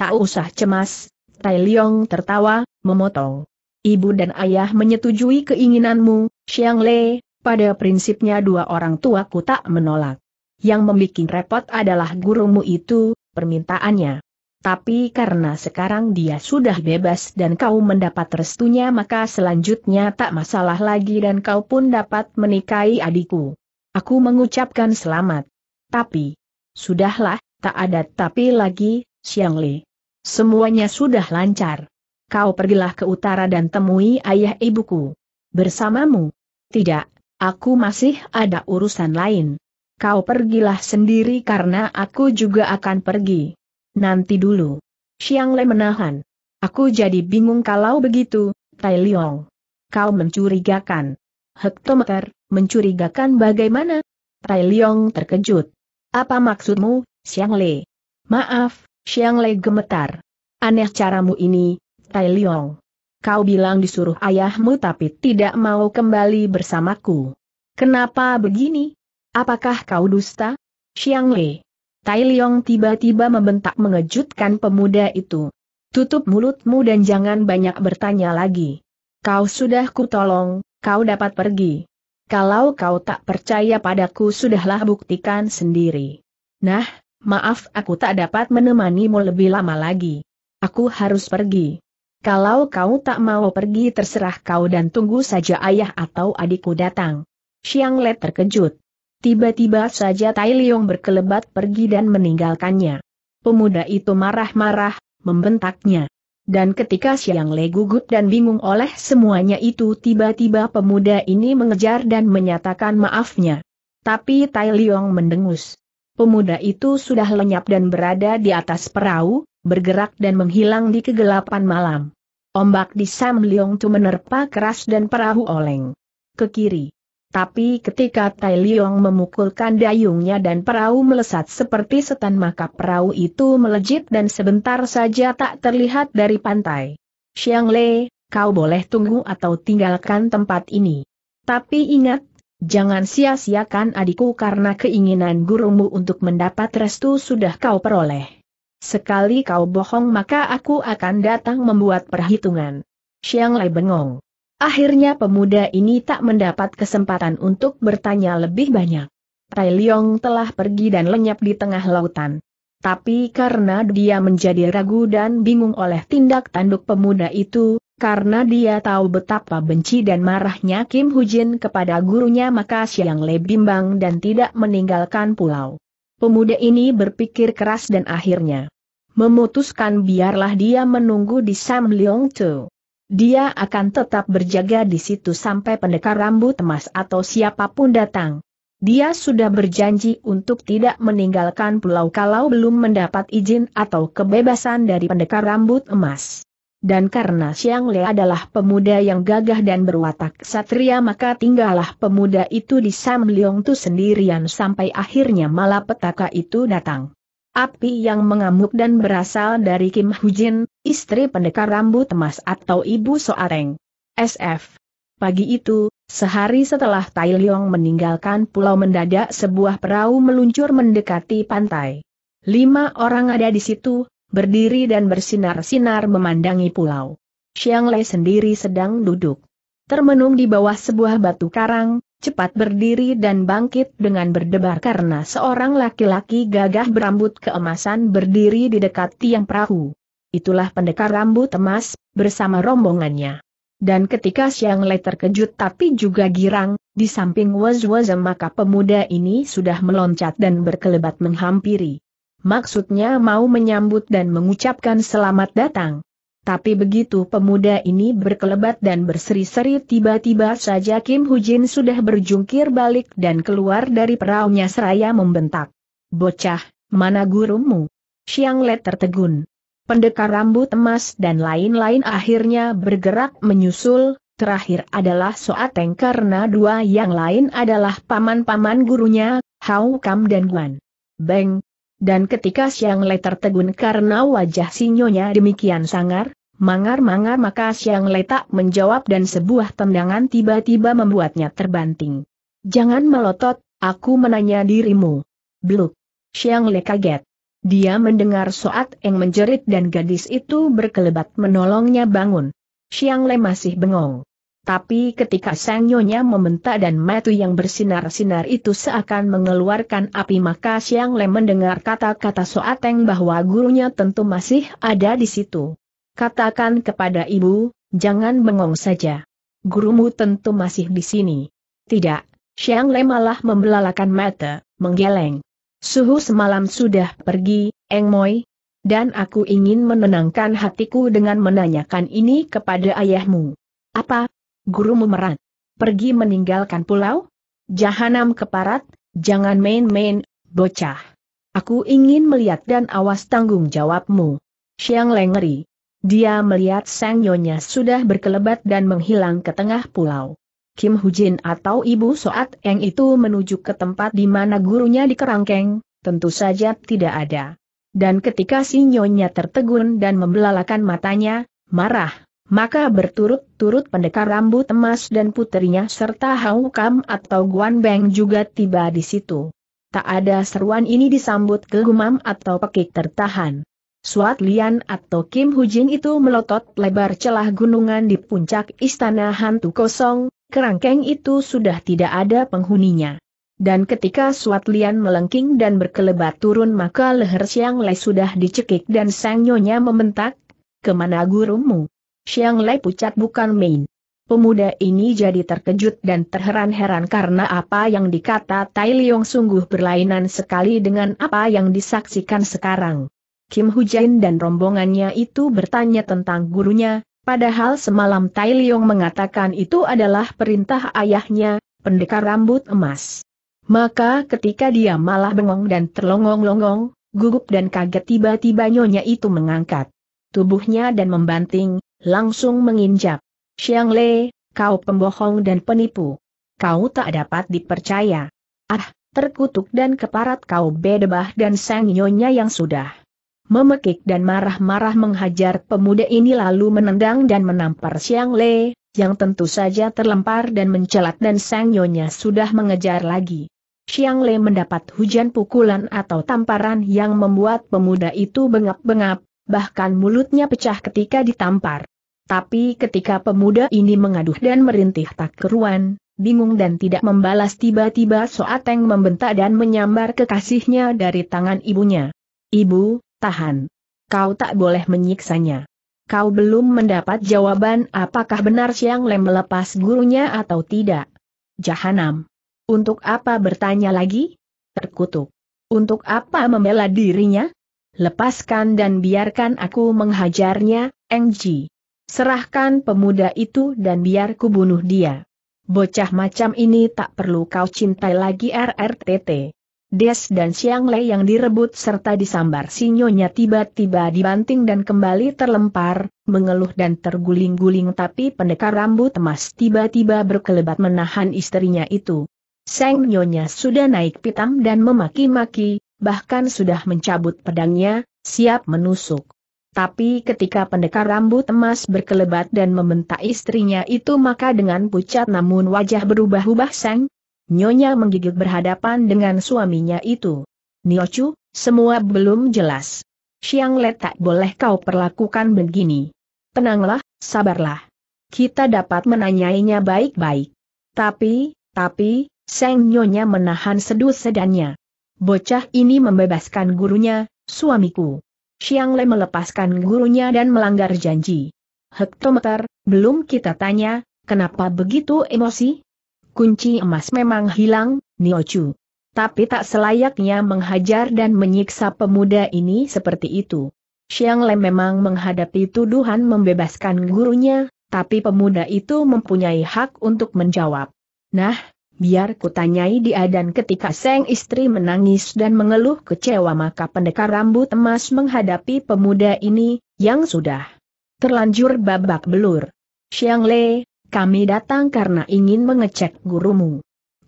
Speaker 1: Tak usah cemas, Tai Leong tertawa, memotong. Ibu dan ayah menyetujui keinginanmu, Xiang Le, pada prinsipnya dua orang tua ku tak menolak. Yang membuat repot adalah gurumu itu, permintaannya. Tapi karena sekarang dia sudah bebas dan kau mendapat restunya maka selanjutnya tak masalah lagi dan kau pun dapat menikahi adikku. Aku mengucapkan selamat. Tapi, sudahlah, tak ada tapi lagi, Xiang Li. Semuanya sudah lancar. Kau pergilah ke utara dan temui ayah ibuku. Bersamamu. Tidak, Aku masih ada urusan lain. Kau pergilah sendiri karena aku juga akan pergi. Nanti dulu. Xiang Le menahan. Aku jadi bingung kalau begitu, Tai Liong. Kau mencurigakan. Hektometer, mencurigakan bagaimana? Tai Liong terkejut. Apa maksudmu, Xiang Le? Maaf, Xiang Le gemetar. Aneh caramu ini, Tai Liong. Kau bilang disuruh ayahmu tapi tidak mau kembali bersamaku. Kenapa begini? Apakah kau dusta? Xiang Lei. Tai Liong tiba-tiba membentak mengejutkan pemuda itu. Tutup mulutmu dan jangan banyak bertanya lagi. Kau sudah kutolong, kau dapat pergi. Kalau kau tak percaya padaku sudahlah buktikan sendiri. Nah, maaf aku tak dapat menemanimu lebih lama lagi. Aku harus pergi. Kalau kau tak mau pergi terserah kau dan tunggu saja ayah atau adikku datang. Xiang Le terkejut. Tiba-tiba saja Tai Liong berkelebat pergi dan meninggalkannya. Pemuda itu marah-marah, membentaknya. Dan ketika Siang Le gugup dan bingung oleh semuanya itu tiba-tiba pemuda ini mengejar dan menyatakan maafnya. Tapi Tai Liong mendengus. Pemuda itu sudah lenyap dan berada di atas perahu, bergerak dan menghilang di kegelapan malam. Ombak di Sam Leong Tu menerpa keras dan perahu oleng ke kiri. Tapi ketika Tai Leong memukulkan dayungnya dan perahu melesat seperti setan maka perahu itu melejit dan sebentar saja tak terlihat dari pantai. Xiang Le, kau boleh tunggu atau tinggalkan tempat ini. Tapi ingat, jangan sia-siakan adikku karena keinginan gurumu untuk mendapat restu sudah kau peroleh. Sekali kau bohong maka aku akan datang membuat perhitungan. Xiang Lai bengong. Akhirnya pemuda ini tak mendapat kesempatan untuk bertanya lebih banyak. Tai Leong telah pergi dan lenyap di tengah lautan. Tapi karena dia menjadi ragu dan bingung oleh tindak tanduk pemuda itu, karena dia tahu betapa benci dan marahnya Kim Hujin kepada gurunya maka Siang Le bimbang dan tidak meninggalkan pulau. Pemuda ini berpikir keras dan akhirnya memutuskan biarlah dia menunggu di Sam Leong Tu. Dia akan tetap berjaga di situ sampai pendekar rambut emas atau siapapun datang. Dia sudah berjanji untuk tidak meninggalkan pulau kalau belum mendapat izin atau kebebasan dari pendekar rambut emas. Dan karena Xiang Le adalah pemuda yang gagah dan berwatak satria maka tinggallah pemuda itu di Sam Leong Tu sendirian sampai akhirnya malapetaka itu datang. Api yang mengamuk dan berasal dari Kim Hujin, istri pendekar rambut emas atau ibu Soareng. SF. Pagi itu, sehari setelah Tai Leong meninggalkan pulau mendadak sebuah perahu meluncur mendekati pantai. Lima orang ada di situ, berdiri dan bersinar-sinar memandangi pulau. Xiang Lei sendiri sedang duduk. Termenung di bawah sebuah batu karang, cepat berdiri dan bangkit dengan berdebar karena seorang laki-laki gagah berambut keemasan berdiri di dekat tiang perahu. Itulah pendekar rambut emas, bersama rombongannya. Dan ketika siang Lei terkejut tapi juga girang, di samping waz maka pemuda ini sudah meloncat dan berkelebat menghampiri. Maksudnya mau menyambut dan mengucapkan selamat datang. Tapi begitu pemuda ini berkelebat dan berseri-seri tiba-tiba saja Kim Hujin sudah berjungkir balik dan keluar dari peraunya seraya membentak. Bocah, mana gurumu? Siang Let tertegun. Pendekar rambut emas dan lain-lain akhirnya bergerak menyusul, terakhir adalah Soateng karena dua yang lain adalah paman-paman gurunya, Hao Kam dan Guan. Beng, dan ketika Siang Le tertegun karena wajah sinyonya demikian sangar, Mangar-mangar maka Siang Letak menjawab dan sebuah tendangan tiba-tiba membuatnya terbanting. Jangan melotot, aku menanya dirimu. Bluk. Siang Le kaget. Dia mendengar Soat Eng menjerit dan gadis itu berkelebat menolongnya bangun. Siang Le masih bengong. Tapi ketika sang nyonya membentak dan matu yang bersinar-sinar itu seakan mengeluarkan api maka Siang Le mendengar kata-kata Soat Soateng bahwa gurunya tentu masih ada di situ. Katakan kepada ibu, jangan bengong saja. Gurumu tentu masih di sini. Tidak, Xiang Le malah membelalakan mata, menggeleng. Suhu semalam sudah pergi, Eng Moi, dan aku ingin menenangkan hatiku dengan menanyakan ini kepada ayahmu. Apa? Gurumu merat. Pergi meninggalkan pulau? Jahanam keparat, jangan main-main, bocah. Aku ingin melihat dan awas tanggung jawabmu. Siang ngeri. Dia melihat Sang Nyonya sudah berkelebat dan menghilang ke tengah pulau. Kim Hujin atau Ibu Soat Eng itu menuju ke tempat di mana gurunya dikerangkeng, tentu saja tidak ada. Dan ketika si Nyonya tertegun dan membelalakan matanya, marah, maka berturut-turut pendekar rambut emas dan putrinya serta Hau Kam atau Guan Beng juga tiba di situ. Tak ada seruan ini disambut kegumam atau pekik tertahan. Suat Lian atau Kim Hujin itu melotot lebar celah gunungan di puncak istana hantu kosong, kerangkeng itu sudah tidak ada penghuninya. Dan ketika Suat Lian melengking dan berkelebat turun maka leher Siang Lai sudah dicekik dan sang nyonya membentak, kemana gurumu? Siang Lai pucat bukan main. Pemuda ini jadi terkejut dan terheran-heran karena apa yang dikata Tai Leong sungguh berlainan sekali dengan apa yang disaksikan sekarang. Kim Hujan dan rombongannya itu bertanya tentang gurunya, padahal semalam Tai Leong mengatakan itu adalah perintah ayahnya, pendekar rambut emas. Maka ketika dia malah bengong dan terlongong-longong, gugup dan kaget tiba-tiba nyonya itu mengangkat tubuhnya dan membanting, langsung menginjak. Xiang Le, kau pembohong dan penipu. Kau tak dapat dipercaya. Ah, terkutuk dan keparat kau bedebah dan sang nyonya yang sudah memekik dan marah-marah menghajar pemuda ini lalu menendang dan menampar Siang Le, yang tentu saja terlempar dan mencelat dan Sang Nyonya sudah mengejar lagi. Siang Le mendapat hujan pukulan atau tamparan yang membuat pemuda itu bengap-bengap, bahkan mulutnya pecah ketika ditampar. Tapi ketika pemuda ini mengaduh dan merintih tak keruan, bingung dan tidak membalas tiba-tiba Soateng membentak dan menyambar kekasihnya dari tangan ibunya. Ibu, tahan. Kau tak boleh menyiksanya. Kau belum mendapat jawaban apakah benar Siang Lem melepas gurunya atau tidak. Jahanam. Untuk apa bertanya lagi? Terkutuk. Untuk apa membela dirinya? Lepaskan dan biarkan aku menghajarnya, Engji. Serahkan pemuda itu dan biar ku bunuh dia. Bocah macam ini tak perlu kau cintai lagi RRTT. Des dan Siang Lei yang direbut serta disambar sinyonya tiba-tiba dibanting dan kembali terlempar, mengeluh dan terguling-guling tapi pendekar rambut emas tiba-tiba berkelebat menahan istrinya itu. Seng Nyonya sudah naik pitam dan memaki-maki, bahkan sudah mencabut pedangnya, siap menusuk. Tapi ketika pendekar rambut emas berkelebat dan membentak istrinya itu maka dengan pucat namun wajah berubah-ubah Seng Nyonya menggigit berhadapan dengan suaminya itu. Niochu, semua belum jelas. Siang Le tak boleh kau perlakukan begini. Tenanglah, sabarlah. Kita dapat menanyainya baik-baik. Tapi, tapi, Seng Nyonya menahan seduh sedannya. Bocah ini membebaskan gurunya, suamiku. Siang Le melepaskan gurunya dan melanggar janji. Hektometer, belum kita tanya, kenapa begitu emosi? kunci emas memang hilang, Niochu. Tapi tak selayaknya menghajar dan menyiksa pemuda ini seperti itu. Xiang Le memang menghadapi tuduhan membebaskan gurunya, tapi pemuda itu mempunyai hak untuk menjawab. Nah, biar kutanyai dia dan ketika sang istri menangis dan mengeluh kecewa maka pendekar rambut emas menghadapi pemuda ini, yang sudah terlanjur babak belur. Xiang Le, kami datang karena ingin mengecek gurumu.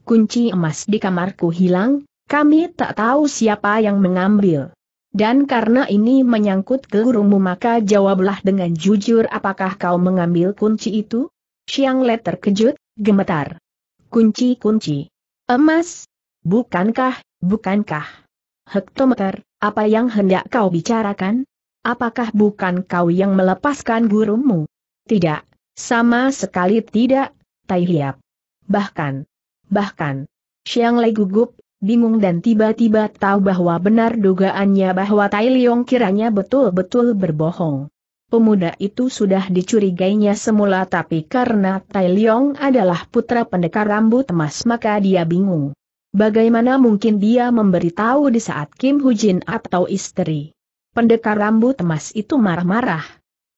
Speaker 1: Kunci emas di kamarku hilang, kami tak tahu siapa yang mengambil. Dan karena ini menyangkut gurumu maka jawablah dengan jujur apakah kau mengambil kunci itu? Siang Le terkejut, gemetar. Kunci-kunci. Emas? Bukankah, bukankah? Hektometer, apa yang hendak kau bicarakan? Apakah bukan kau yang melepaskan gurumu? Tidak, sama sekali tidak, Tai Hiap. Bahkan, bahkan, Xiang Lei gugup, bingung dan tiba-tiba tahu bahwa benar dugaannya bahwa Tai Liong kiranya betul-betul berbohong. Pemuda itu sudah dicurigainya semula tapi karena Tai Liong adalah putra pendekar rambut emas maka dia bingung. Bagaimana mungkin dia memberitahu di saat Kim Hujin atau istri. Pendekar rambut emas itu marah-marah.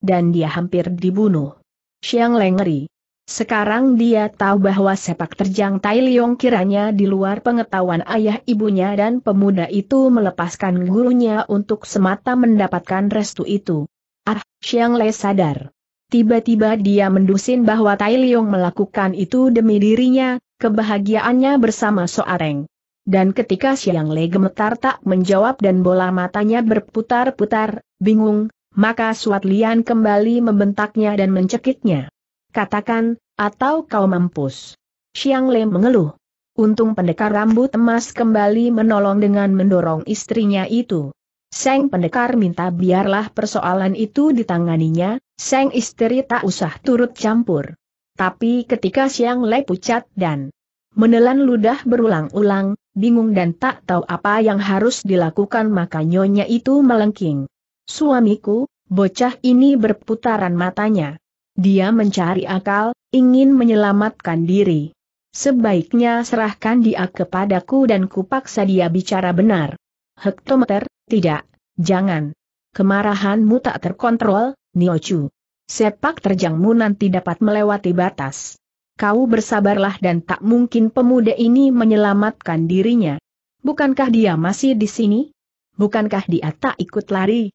Speaker 1: Dan dia hampir dibunuh. Xiang Lengri. Sekarang dia tahu bahwa sepak terjang Tai Liong kiranya di luar pengetahuan ayah ibunya dan pemuda itu melepaskan gurunya untuk semata mendapatkan restu itu. Ah, Xiang Le sadar. Tiba-tiba dia mendusin bahwa Tai Liong melakukan itu demi dirinya, kebahagiaannya bersama Soareng. Dan ketika Xiang Le gemetar tak menjawab dan bola matanya berputar-putar, bingung, maka Suat Lian kembali membentaknya dan mencekiknya. Katakan, atau kau mampus. Xiang Lei mengeluh. Untung pendekar rambut emas kembali menolong dengan mendorong istrinya itu. Seng pendekar minta biarlah persoalan itu ditanganinya, Seng istri tak usah turut campur. Tapi ketika siang Le pucat dan menelan ludah berulang-ulang, bingung dan tak tahu apa yang harus dilakukan maka nyonya itu melengking. Suamiku, bocah ini berputaran matanya. Dia mencari akal, ingin menyelamatkan diri. Sebaiknya serahkan dia kepadaku dan kupaksa dia bicara benar. Hektometer, tidak, jangan. Kemarahanmu tak terkontrol, Niochu. Sepak terjangmu nanti dapat melewati batas. Kau bersabarlah dan tak mungkin pemuda ini menyelamatkan dirinya. Bukankah dia masih di sini? Bukankah dia tak ikut lari?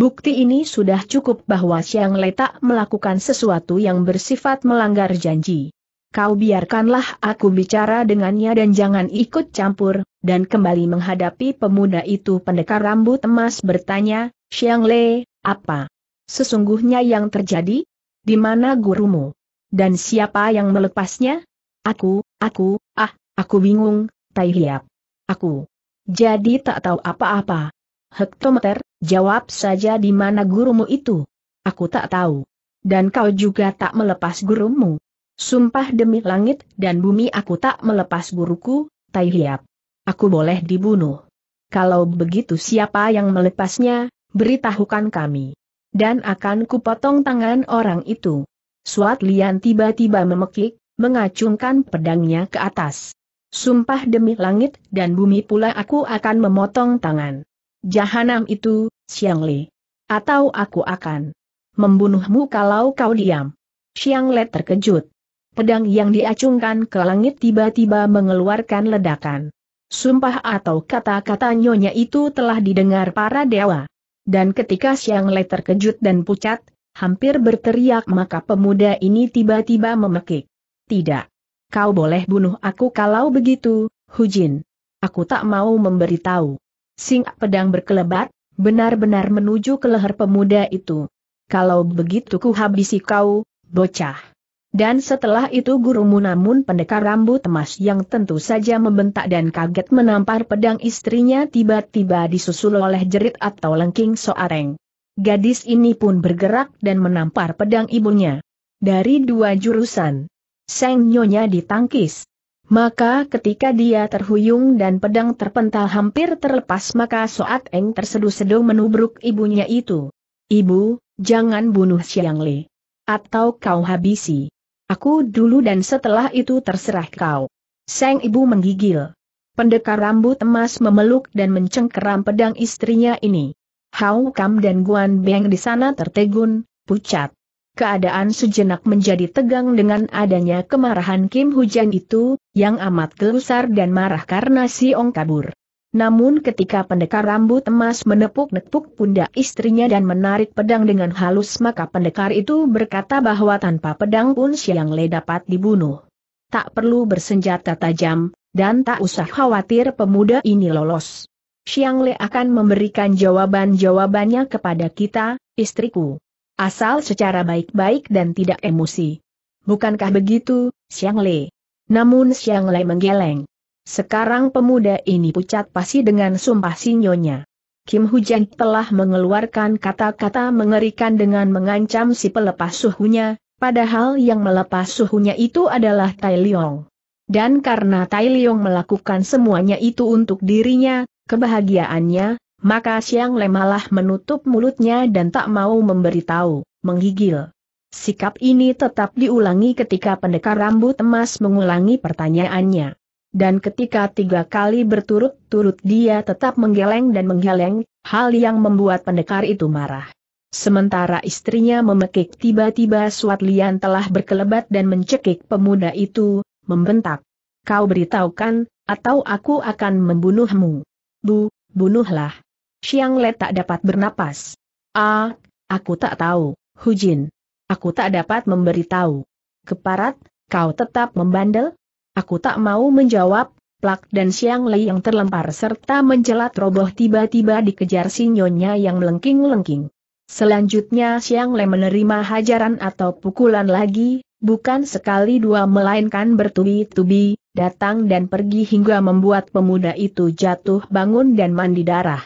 Speaker 1: Bukti ini sudah cukup bahwa Xiang Le tak melakukan sesuatu yang bersifat melanggar janji. Kau biarkanlah aku bicara dengannya dan jangan ikut campur, dan kembali menghadapi pemuda itu pendekar rambut emas bertanya, Xiang Le, apa? Sesungguhnya yang terjadi? Di mana gurumu? Dan siapa yang melepasnya? Aku, aku, ah, aku bingung, Tai Hiap. Aku. Jadi tak tahu apa-apa. Hektometer, jawab saja di mana gurumu itu. Aku tak tahu. Dan kau juga tak melepas gurumu. Sumpah demi langit dan bumi aku tak melepas guruku, Tai Hiap. Aku boleh dibunuh. Kalau begitu siapa yang melepasnya, beritahukan kami. Dan akan kupotong tangan orang itu. Suat Lian tiba-tiba memekik, mengacungkan pedangnya ke atas. Sumpah demi langit dan bumi pula aku akan memotong tangan. Jahanam itu, Xiang Li. Atau aku akan membunuhmu kalau kau diam. Xiang Li terkejut. Pedang yang diacungkan ke langit tiba-tiba mengeluarkan ledakan. Sumpah atau kata-kata nyonya itu telah didengar para dewa. Dan ketika Xiang Li terkejut dan pucat, hampir berteriak maka pemuda ini tiba-tiba memekik. Tidak. Kau boleh bunuh aku kalau begitu, Hujin. Aku tak mau memberitahu. Sing pedang berkelebat, benar-benar menuju ke leher pemuda itu. Kalau begitu ku habisi kau, bocah. Dan setelah itu gurumu namun pendekar rambut emas yang tentu saja membentak dan kaget menampar pedang istrinya tiba-tiba disusul oleh jerit atau lengking soareng. Gadis ini pun bergerak dan menampar pedang ibunya. Dari dua jurusan. Seng nyonya ditangkis, maka ketika dia terhuyung dan pedang terpental hampir terlepas maka Soat Eng terseduh-seduh menubruk ibunya itu. Ibu, jangan bunuh Siang Le, Atau kau habisi. Aku dulu dan setelah itu terserah kau. Seng ibu menggigil. Pendekar rambut emas memeluk dan mencengkeram pedang istrinya ini. Hau Kam dan Guan Beng di sana tertegun, pucat. Keadaan sejenak menjadi tegang dengan adanya kemarahan Kim Hujan itu, yang amat gelusar dan marah karena Si Ong kabur. Namun ketika pendekar rambut emas menepuk-nepuk pundak istrinya dan menarik pedang dengan halus maka pendekar itu berkata bahwa tanpa pedang pun Siang Le dapat dibunuh. Tak perlu bersenjata tajam, dan tak usah khawatir pemuda ini lolos. Siang Le akan memberikan jawaban-jawabannya kepada kita, istriku asal secara baik-baik dan tidak emosi. Bukankah begitu, Xiang Le? Namun Xiang Le menggeleng. Sekarang pemuda ini pucat pasi dengan sumpah sinyonya. Kim Hujan telah mengeluarkan kata-kata mengerikan dengan mengancam si pelepas suhunya, padahal yang melepas suhunya itu adalah Tai Leong. Dan karena Tai Leong melakukan semuanya itu untuk dirinya, kebahagiaannya, maka Siang Le malah menutup mulutnya dan tak mau memberitahu, menggigil. Sikap ini tetap diulangi ketika pendekar rambut emas mengulangi pertanyaannya. Dan ketika tiga kali berturut-turut dia tetap menggeleng dan menggeleng, hal yang membuat pendekar itu marah. Sementara istrinya memekik tiba-tiba Suat Lian telah berkelebat dan mencekik pemuda itu, membentak. Kau beritahukan, atau aku akan membunuhmu. Bu, bunuhlah. Xiang Le tak dapat bernapas. Ah, aku tak tahu, Hu Jin. Aku tak dapat memberitahu. Keparat, kau tetap membandel? Aku tak mau menjawab, plak dan Xiang Le yang terlempar serta mencelat roboh tiba-tiba dikejar sinyonya yang melengking-lengking. Selanjutnya Xiang Le menerima hajaran atau pukulan lagi, bukan sekali dua melainkan bertubi-tubi, datang dan pergi hingga membuat pemuda itu jatuh bangun dan mandi darah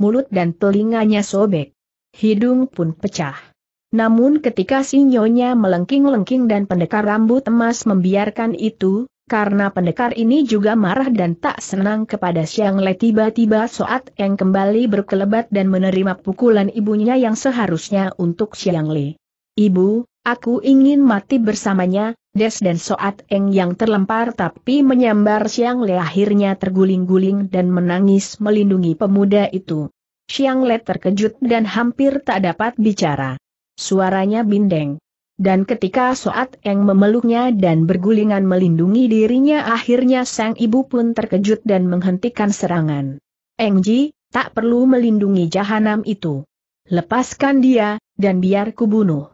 Speaker 1: mulut dan telinganya sobek. Hidung pun pecah. Namun ketika sinyonya melengking-lengking dan pendekar rambut emas membiarkan itu, karena pendekar ini juga marah dan tak senang kepada Siang Le tiba-tiba Soat yang kembali berkelebat dan menerima pukulan ibunya yang seharusnya untuk Siang Le. Ibu, aku ingin mati bersamanya, Des dan Soat Eng yang terlempar tapi menyambar Siang Le akhirnya terguling-guling dan menangis melindungi pemuda itu. Siang Le terkejut dan hampir tak dapat bicara. Suaranya bindeng. Dan ketika Soat Eng memeluknya dan bergulingan melindungi dirinya akhirnya sang ibu pun terkejut dan menghentikan serangan. Eng Ji, tak perlu melindungi jahanam itu. Lepaskan dia, dan biar kubunuh.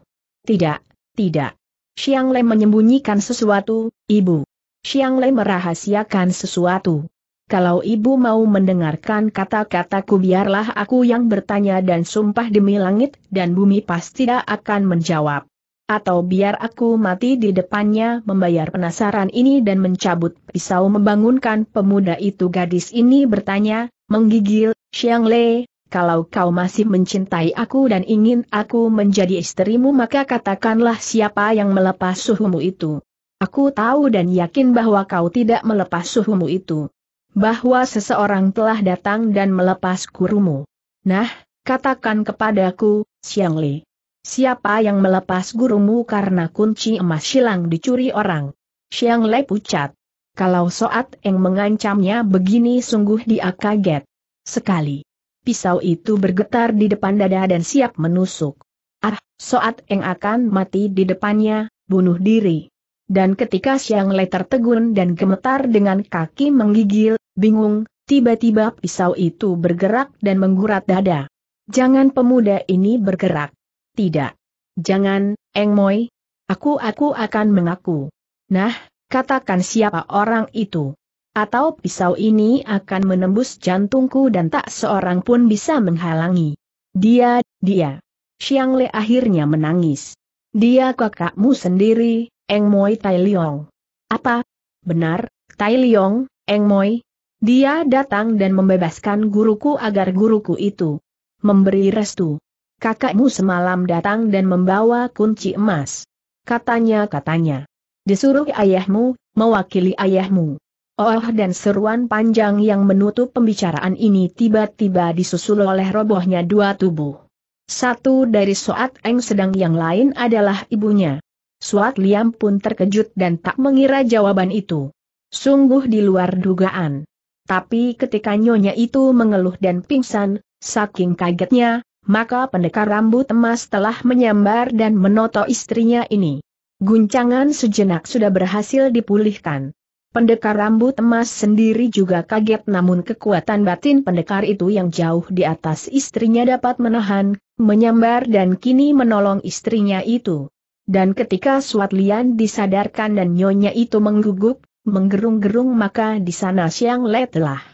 Speaker 1: Tidak, tidak. Xiang Lei menyembunyikan sesuatu, ibu. Xiang Lei merahasiakan sesuatu. Kalau ibu mau mendengarkan kata-kataku biarlah aku yang bertanya dan sumpah demi langit dan bumi pasti tidak akan menjawab. Atau biar aku mati di depannya membayar penasaran ini dan mencabut pisau membangunkan pemuda itu gadis ini bertanya, menggigil, Xiang Lei kalau kau masih mencintai aku dan ingin aku menjadi istrimu maka katakanlah siapa yang melepas suhumu itu. Aku tahu dan yakin bahwa kau tidak melepas suhumu itu. Bahwa seseorang telah datang dan melepas gurumu. Nah, katakan kepadaku, Siang Li. Siapa yang melepas gurumu karena kunci emas silang dicuri orang? Siang Li pucat. Kalau Soat Eng mengancamnya begini sungguh dia kaget. Sekali pisau itu bergetar di depan dada dan siap menusuk. Ah, Soat Eng akan mati di depannya, bunuh diri. Dan ketika siang leter tertegun dan gemetar dengan kaki menggigil, bingung, tiba-tiba pisau itu bergerak dan menggurat dada. Jangan pemuda ini bergerak. Tidak. Jangan, Eng Moi. Aku-aku akan mengaku. Nah, katakan siapa orang itu atau pisau ini akan menembus jantungku dan tak seorang pun bisa menghalangi. Dia, dia. Xiang Le akhirnya menangis. Dia kakakmu sendiri, Eng Moi Tai Leong. Apa? Benar, Tai Leong, Eng Moi. Dia datang dan membebaskan guruku agar guruku itu memberi restu. Kakakmu semalam datang dan membawa kunci emas. Katanya-katanya. Disuruh ayahmu, mewakili ayahmu. Oh dan seruan panjang yang menutup pembicaraan ini tiba-tiba disusul oleh robohnya dua tubuh. Satu dari Soat Eng sedang yang lain adalah ibunya. Soat Liam pun terkejut dan tak mengira jawaban itu. Sungguh di luar dugaan. Tapi ketika nyonya itu mengeluh dan pingsan, saking kagetnya, maka pendekar rambut emas telah menyambar dan menoto istrinya ini. Guncangan sejenak sudah berhasil dipulihkan. Pendekar rambut emas sendiri juga kaget namun kekuatan batin pendekar itu yang jauh di atas istrinya dapat menahan, menyambar dan kini menolong istrinya itu. Dan ketika Suatlian disadarkan dan nyonya itu menggugup, menggerung-gerung maka di sana Siang Le telah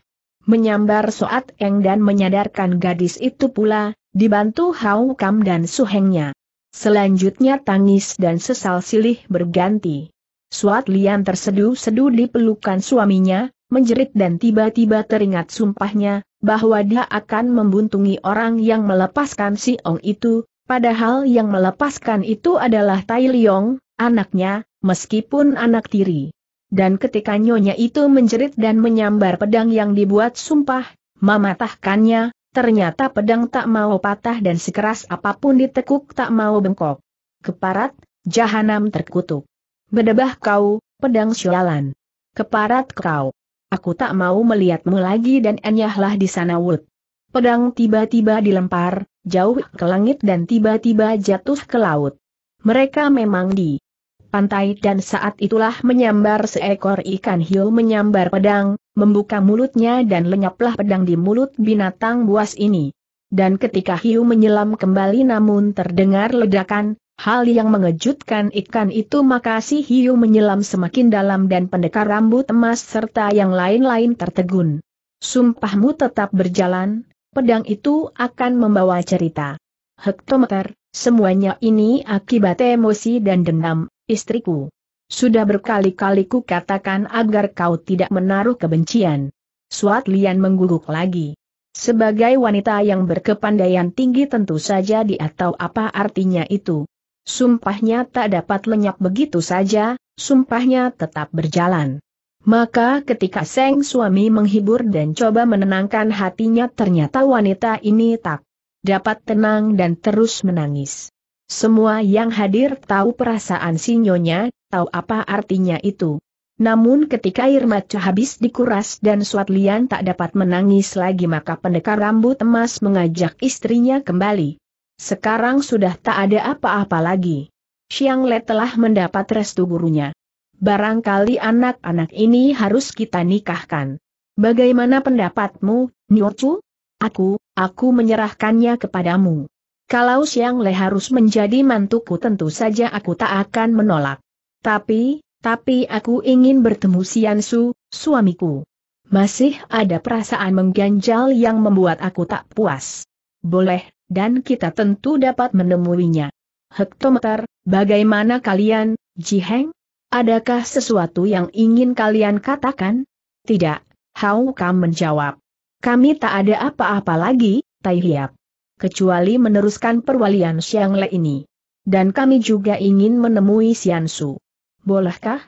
Speaker 1: menyambar Suat Eng dan menyadarkan gadis itu pula, dibantu Hau Kam dan Suhengnya. Selanjutnya tangis dan sesal silih berganti. Suat Lian terseduh-seduh di pelukan suaminya, menjerit dan tiba-tiba teringat sumpahnya, bahwa dia akan membuntungi orang yang melepaskan si Ong itu, padahal yang melepaskan itu adalah Tai Liong, anaknya, meskipun anak tiri. Dan ketika nyonya itu menjerit dan menyambar pedang yang dibuat sumpah, mematahkannya, ternyata pedang tak mau patah dan sekeras apapun ditekuk tak mau bengkok. Keparat, jahanam terkutuk. Bedebah kau, pedang syualan. Keparat kau. Aku tak mau melihatmu lagi dan enyahlah di sana Wut. Pedang tiba-tiba dilempar, jauh ke langit dan tiba-tiba jatuh ke laut. Mereka memang di pantai dan saat itulah menyambar seekor ikan hiu menyambar pedang, membuka mulutnya dan lenyaplah pedang di mulut binatang buas ini. Dan ketika hiu menyelam kembali namun terdengar ledakan, Hal yang mengejutkan ikan itu maka si hiu menyelam semakin dalam dan pendekar rambut emas serta yang lain-lain tertegun. Sumpahmu tetap berjalan, pedang itu akan membawa cerita. Hektometer, semuanya ini akibat emosi dan dendam, istriku. Sudah berkali-kali ku katakan agar kau tidak menaruh kebencian. Suat Lian mengguguk lagi. Sebagai wanita yang berkepandaian tinggi tentu saja di atau apa artinya itu. Sumpahnya tak dapat lenyap begitu saja, sumpahnya tetap berjalan. Maka ketika Seng suami menghibur dan coba menenangkan hatinya ternyata wanita ini tak dapat tenang dan terus menangis. Semua yang hadir tahu perasaan sinyonya, tahu apa artinya itu. Namun ketika air mata habis dikuras dan Suat tak dapat menangis lagi maka pendekar rambut emas mengajak istrinya kembali. Sekarang sudah tak ada apa-apa lagi. Xiang Le telah mendapat restu gurunya. Barangkali anak-anak ini harus kita nikahkan. Bagaimana pendapatmu, Niochu? Aku, aku menyerahkannya kepadamu. Kalau Xiang Le harus menjadi mantuku tentu saja aku tak akan menolak. Tapi, tapi aku ingin bertemu Xian Su, suamiku. Masih ada perasaan mengganjal yang membuat aku tak puas. Boleh, dan kita tentu dapat menemuinya. Hektometer, bagaimana kalian, Jiheng? Adakah sesuatu yang ingin kalian katakan? Tidak, Hau Kam menjawab. Kami tak ada apa-apa lagi, Tai Hiap. Kecuali meneruskan perwalian Xiang Le ini. Dan kami juga ingin menemui Sian Su. Bolehkah?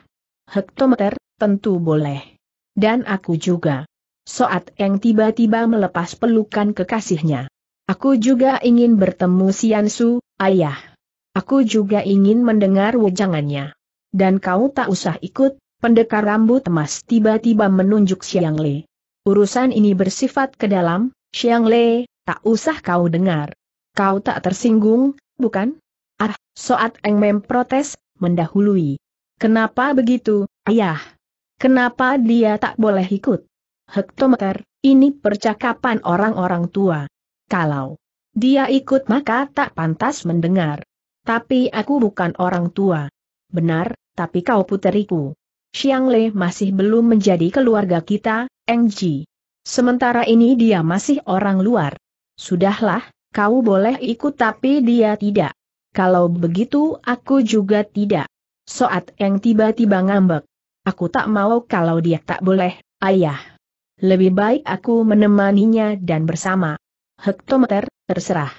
Speaker 1: Hektometer, tentu boleh. Dan aku juga. Soat Eng tiba-tiba melepas pelukan kekasihnya. Aku juga ingin bertemu Siansu, ayah. Aku juga ingin mendengar wejangannya. Dan kau tak usah ikut, pendekar rambut emas tiba-tiba menunjuk Xiang Le. Urusan ini bersifat ke dalam, Xiang Le, tak usah kau dengar. Kau tak tersinggung, bukan? Ah, Soat Eng protes, mendahului. Kenapa begitu, ayah? Kenapa dia tak boleh ikut? Hektometer, ini percakapan orang-orang tua. Kalau dia ikut maka tak pantas mendengar. Tapi aku bukan orang tua. Benar, tapi kau puteriku. Xiang Le masih belum menjadi keluarga kita, Eng Ji. Sementara ini dia masih orang luar. Sudahlah, kau boleh ikut tapi dia tidak. Kalau begitu aku juga tidak. Soat Eng tiba-tiba ngambek. Aku tak mau kalau dia tak boleh, ayah. Lebih baik aku menemaninya dan bersama hektometer, terserah.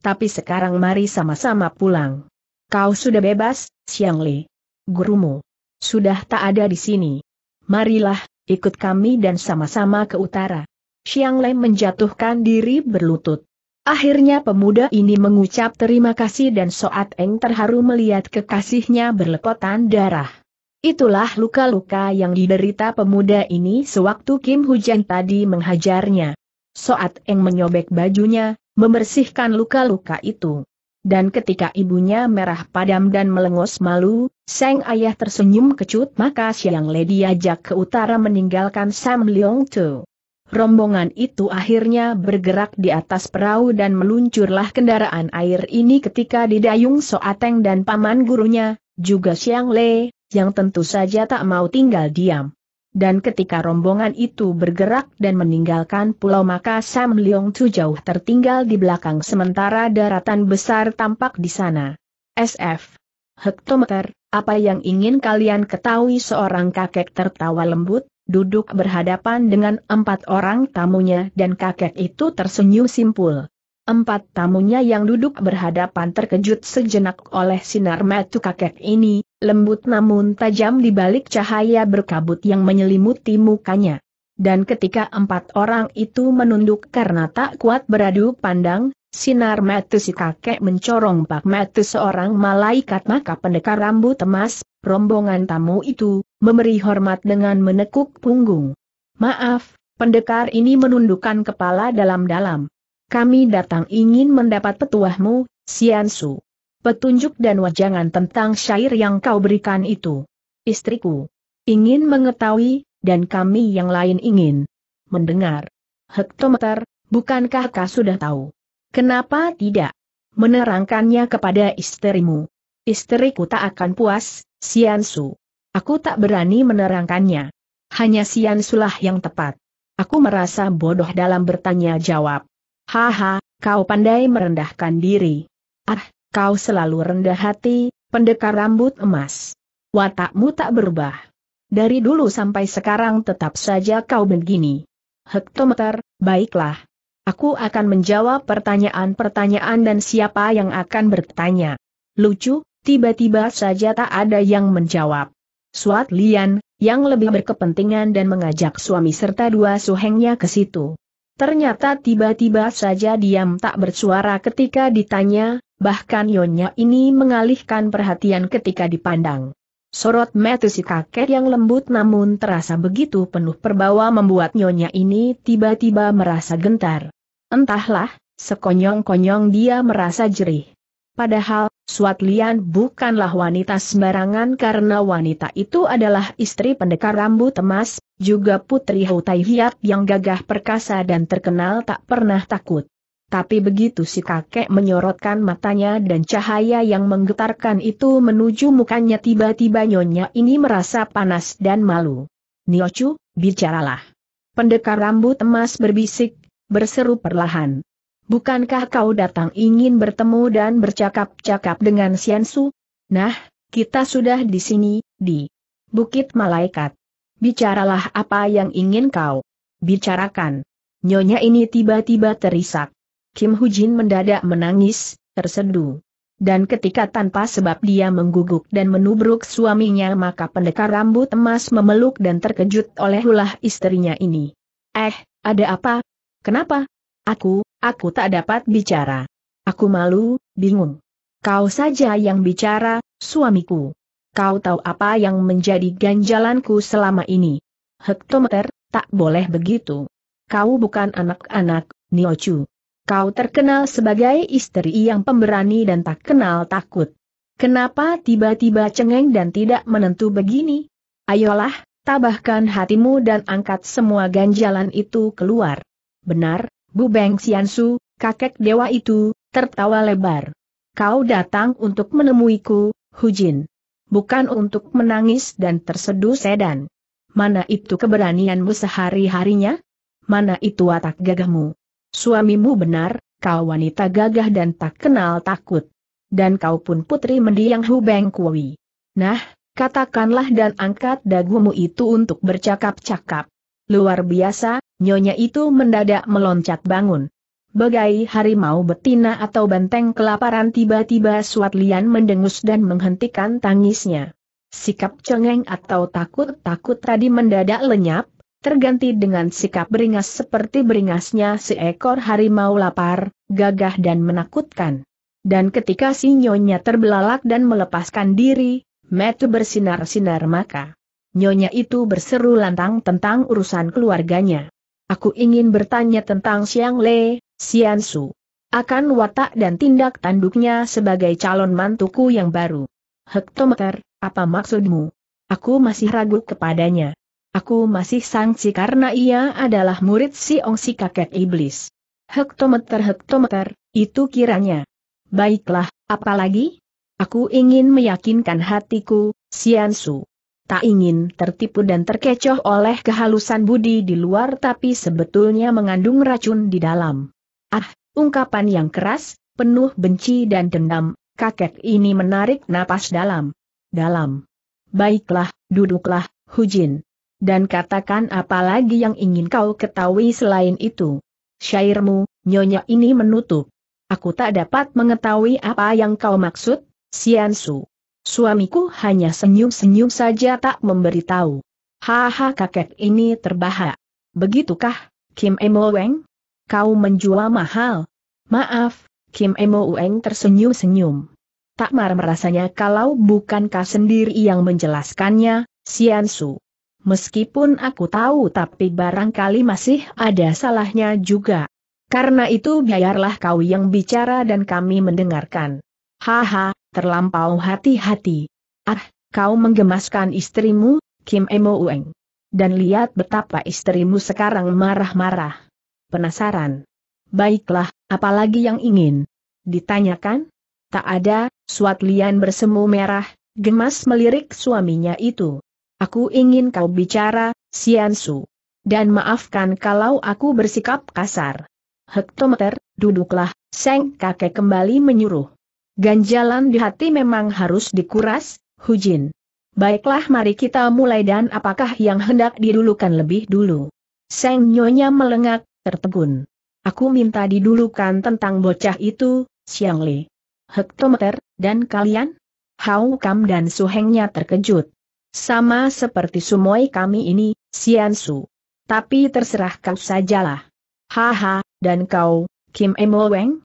Speaker 1: Tapi sekarang mari sama-sama pulang. Kau sudah bebas, Siang Li. Gurumu. Sudah tak ada di sini. Marilah, ikut kami dan sama-sama ke utara. Siang Li menjatuhkan diri berlutut. Akhirnya pemuda ini mengucap terima kasih dan Soat Eng terharu melihat kekasihnya berlepotan darah. Itulah luka-luka yang diderita pemuda ini sewaktu Kim Hujan tadi menghajarnya. Soat Eng menyobek bajunya, membersihkan luka-luka itu. Dan ketika ibunya merah padam dan melengos malu, Sang ayah tersenyum kecut maka Siang Lady ajak ke utara meninggalkan Sam Leong Tu. Rombongan itu akhirnya bergerak di atas perahu dan meluncurlah kendaraan air ini ketika didayung Soateng dan paman gurunya, juga Siang Le, yang tentu saja tak mau tinggal diam dan ketika rombongan itu bergerak dan meninggalkan pulau maka Sam Leong Chu jauh tertinggal di belakang sementara daratan besar tampak di sana. SF. Hektometer, apa yang ingin kalian ketahui seorang kakek tertawa lembut, duduk berhadapan dengan empat orang tamunya dan kakek itu tersenyum simpul. Empat tamunya yang duduk berhadapan terkejut sejenak oleh sinar mata kakek ini, lembut namun tajam di balik cahaya berkabut yang menyelimuti mukanya. Dan ketika empat orang itu menunduk karena tak kuat beradu pandang, sinar mata si kakek mencorong bak mata seorang malaikat maka pendekar rambut emas, rombongan tamu itu, memberi hormat dengan menekuk punggung. Maaf, pendekar ini menundukkan kepala dalam-dalam. Kami datang ingin mendapat petuahmu, Sian Su petunjuk dan wajangan tentang syair yang kau berikan itu. Istriku ingin mengetahui, dan kami yang lain ingin mendengar. Hektometer, bukankah kau sudah tahu? Kenapa tidak menerangkannya kepada istrimu? Istriku tak akan puas, Siansu. Aku tak berani menerangkannya. Hanya Siansulah yang tepat. Aku merasa bodoh dalam bertanya jawab. Haha, kau pandai merendahkan diri. Ah, Kau selalu rendah hati, pendekar rambut emas. Watakmu tak berubah. Dari dulu sampai sekarang tetap saja kau begini. Hektometer, baiklah. Aku akan menjawab pertanyaan-pertanyaan dan siapa yang akan bertanya. Lucu, tiba-tiba saja tak ada yang menjawab. Suat Lian, yang lebih berkepentingan dan mengajak suami serta dua suhengnya ke situ. Ternyata tiba-tiba saja diam tak bersuara ketika ditanya, bahkan Nyonya ini mengalihkan perhatian ketika dipandang. Sorot mata si kakek yang lembut namun terasa begitu penuh perbawa membuat Nyonya ini tiba-tiba merasa gentar. Entahlah, sekonyong-konyong dia merasa jerih. Padahal, Suat Lian bukanlah wanita sembarangan karena wanita itu adalah istri pendekar rambut emas, juga putri Hutai Hiap yang gagah perkasa dan terkenal tak pernah takut. Tapi begitu si kakek menyorotkan matanya dan cahaya yang menggetarkan itu menuju mukanya tiba-tiba nyonya ini merasa panas dan malu. Niochu, bicaralah. Pendekar rambut emas berbisik, berseru perlahan. Bukankah kau datang ingin bertemu dan bercakap-cakap dengan Siansu? Nah, kita sudah di sini, di Bukit Malaikat. Bicaralah apa yang ingin kau bicarakan. Nyonya ini tiba-tiba terisak. Kim Hujin mendadak menangis, terseduh. Dan ketika tanpa sebab dia mengguguk dan menubruk suaminya maka pendekar rambut emas memeluk dan terkejut oleh ulah istrinya ini. Eh, ada apa? Kenapa? Aku, aku tak dapat bicara. Aku malu, bingung. Kau saja yang bicara, suamiku. Kau tahu apa yang menjadi ganjalanku selama ini. Hektometer, tak boleh begitu. Kau bukan anak-anak, Niochu. Kau terkenal sebagai istri yang pemberani dan tak kenal takut. Kenapa tiba-tiba cengeng dan tidak menentu begini? Ayolah, tabahkan hatimu dan angkat semua ganjalan itu keluar. Benar, Bu Beng Xiansu, kakek dewa itu, tertawa lebar. Kau datang untuk menemuiku, Hujin. Bukan untuk menangis dan terseduh sedan. Mana itu keberanianmu sehari-harinya? Mana itu watak gagahmu? Suamimu benar, kau wanita gagah dan tak kenal takut. Dan kau pun putri mendiang Beng Kui. Nah, katakanlah dan angkat dagumu itu untuk bercakap-cakap. Luar biasa, Nyonya itu mendadak meloncat bangun. Bagai harimau betina atau banteng kelaparan tiba-tiba Suat Lian mendengus dan menghentikan tangisnya. Sikap cengeng atau takut-takut tadi mendadak lenyap, terganti dengan sikap beringas seperti beringasnya seekor harimau lapar, gagah dan menakutkan. Dan ketika si nyonya terbelalak dan melepaskan diri, metu bersinar-sinar maka. Nyonya itu berseru lantang tentang urusan keluarganya. Aku ingin bertanya tentang Xiang Le, Xian Su. Akan watak dan tindak tanduknya sebagai calon mantuku yang baru. Hektometer, apa maksudmu? Aku masih ragu kepadanya. Aku masih sangsi karena ia adalah murid si Ong si kakek iblis. Hektometer-hektometer, itu kiranya. Baiklah, apalagi? Aku ingin meyakinkan hatiku, Xian Su tak ingin tertipu dan terkecoh oleh kehalusan budi di luar tapi sebetulnya mengandung racun di dalam. Ah, ungkapan yang keras, penuh benci dan dendam, kakek ini menarik napas dalam. Dalam. Baiklah, duduklah, Hujin. Dan katakan apa lagi yang ingin kau ketahui selain itu. Syairmu, nyonya ini menutup. Aku tak dapat mengetahui apa yang kau maksud, Su. Suamiku hanya senyum-senyum saja tak memberitahu. Haha kakek ini terbahak. Begitukah, Kim Emo Weng? Kau menjual mahal. Maaf, Kim Emo Weng tersenyum-senyum. Tak marah merasanya kalau bukankah sendiri yang menjelaskannya, Sian Su. Meskipun aku tahu tapi barangkali masih ada salahnya juga. Karena itu biarlah kau yang bicara dan kami mendengarkan. Haha, terlampau hati-hati. Ah, kau menggemaskan istrimu, Kim Emo Ueng. Dan lihat betapa istrimu sekarang marah-marah. Penasaran? Baiklah, apalagi yang ingin? Ditanyakan? Tak ada, Suat Lian bersemu merah, gemas melirik suaminya itu. Aku ingin kau bicara, Siansu. Dan maafkan kalau aku bersikap kasar. Hektometer, duduklah, Seng kakek kembali menyuruh. Ganjalan di hati memang harus dikuras, Hujin. Baiklah mari kita mulai dan apakah yang hendak didulukan lebih dulu. Seng Nyonya melengak, tertegun. Aku minta didulukan tentang bocah itu, Xiang Li. Hektometer, dan kalian? Hau Kam dan Suhengnya terkejut. Sama seperti sumoi kami ini, Sian Su. Tapi terserah kau sajalah. Haha, dan kau, Kim Emo Weng?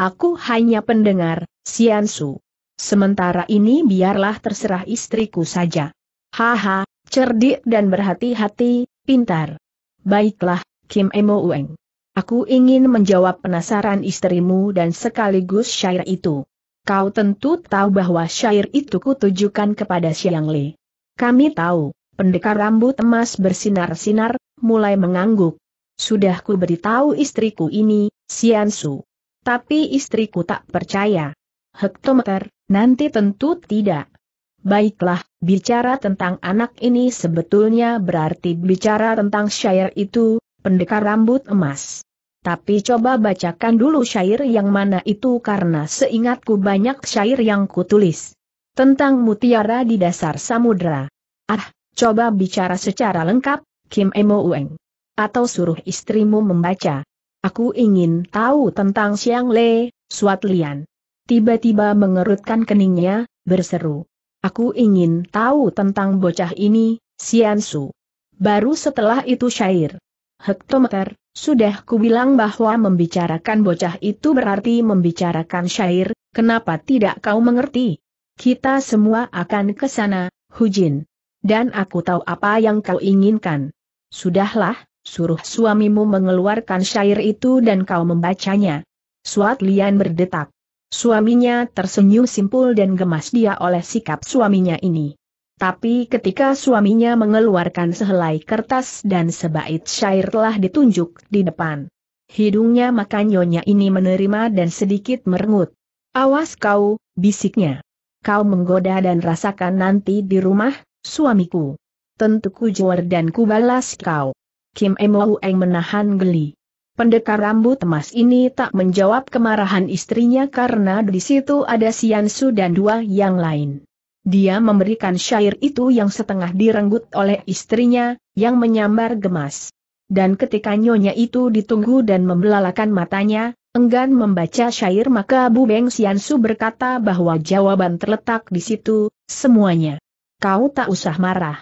Speaker 1: Aku hanya pendengar, Siansu. Sementara ini biarlah terserah istriku saja. Haha, cerdik dan berhati-hati, pintar. Baiklah, Kim Emo Ueng. Aku ingin menjawab penasaran istrimu dan sekaligus syair itu. Kau tentu tahu bahwa syair itu kutujukan kepada Siang Li. Kami tahu, pendekar rambut emas bersinar-sinar, mulai mengangguk. Sudah ku beritahu istriku ini, Siansu. Tapi istriku tak percaya. Hektometer, nanti tentu tidak. Baiklah, bicara tentang anak ini sebetulnya berarti bicara tentang syair itu, pendekar rambut emas. Tapi coba bacakan dulu syair yang mana itu karena seingatku banyak syair yang kutulis. Tentang mutiara di dasar samudera. Ah, coba bicara secara lengkap, Kim Emo Ueng. Atau suruh istrimu membaca. Aku ingin tahu tentang Siang Le, Suat Lian. Tiba-tiba mengerutkan keningnya, berseru. Aku ingin tahu tentang bocah ini, Sian Su. Baru setelah itu syair. Hektometer, sudah kubilang bahwa membicarakan bocah itu berarti membicarakan syair, kenapa tidak kau mengerti? Kita semua akan ke sana, Hujin. Dan aku tahu apa yang kau inginkan. Sudahlah, suruh suamimu mengeluarkan syair itu dan kau membacanya. Suat Lian berdetak. Suaminya tersenyum simpul dan gemas dia oleh sikap suaminya ini. Tapi ketika suaminya mengeluarkan sehelai kertas dan sebait syair telah ditunjuk di depan. Hidungnya makanyonya nyonya ini menerima dan sedikit merengut. Awas kau, bisiknya. Kau menggoda dan rasakan nanti di rumah, suamiku. Tentu ku dan ku balas kau. Kim Emo Eng menahan geli. Pendekar rambut emas ini tak menjawab kemarahan istrinya karena di situ ada Sian Su dan dua yang lain. Dia memberikan syair itu yang setengah direnggut oleh istrinya, yang menyambar gemas. Dan ketika nyonya itu ditunggu dan membelalakan matanya, enggan membaca syair maka Bu Beng Sian Su berkata bahwa jawaban terletak di situ, semuanya. Kau tak usah marah.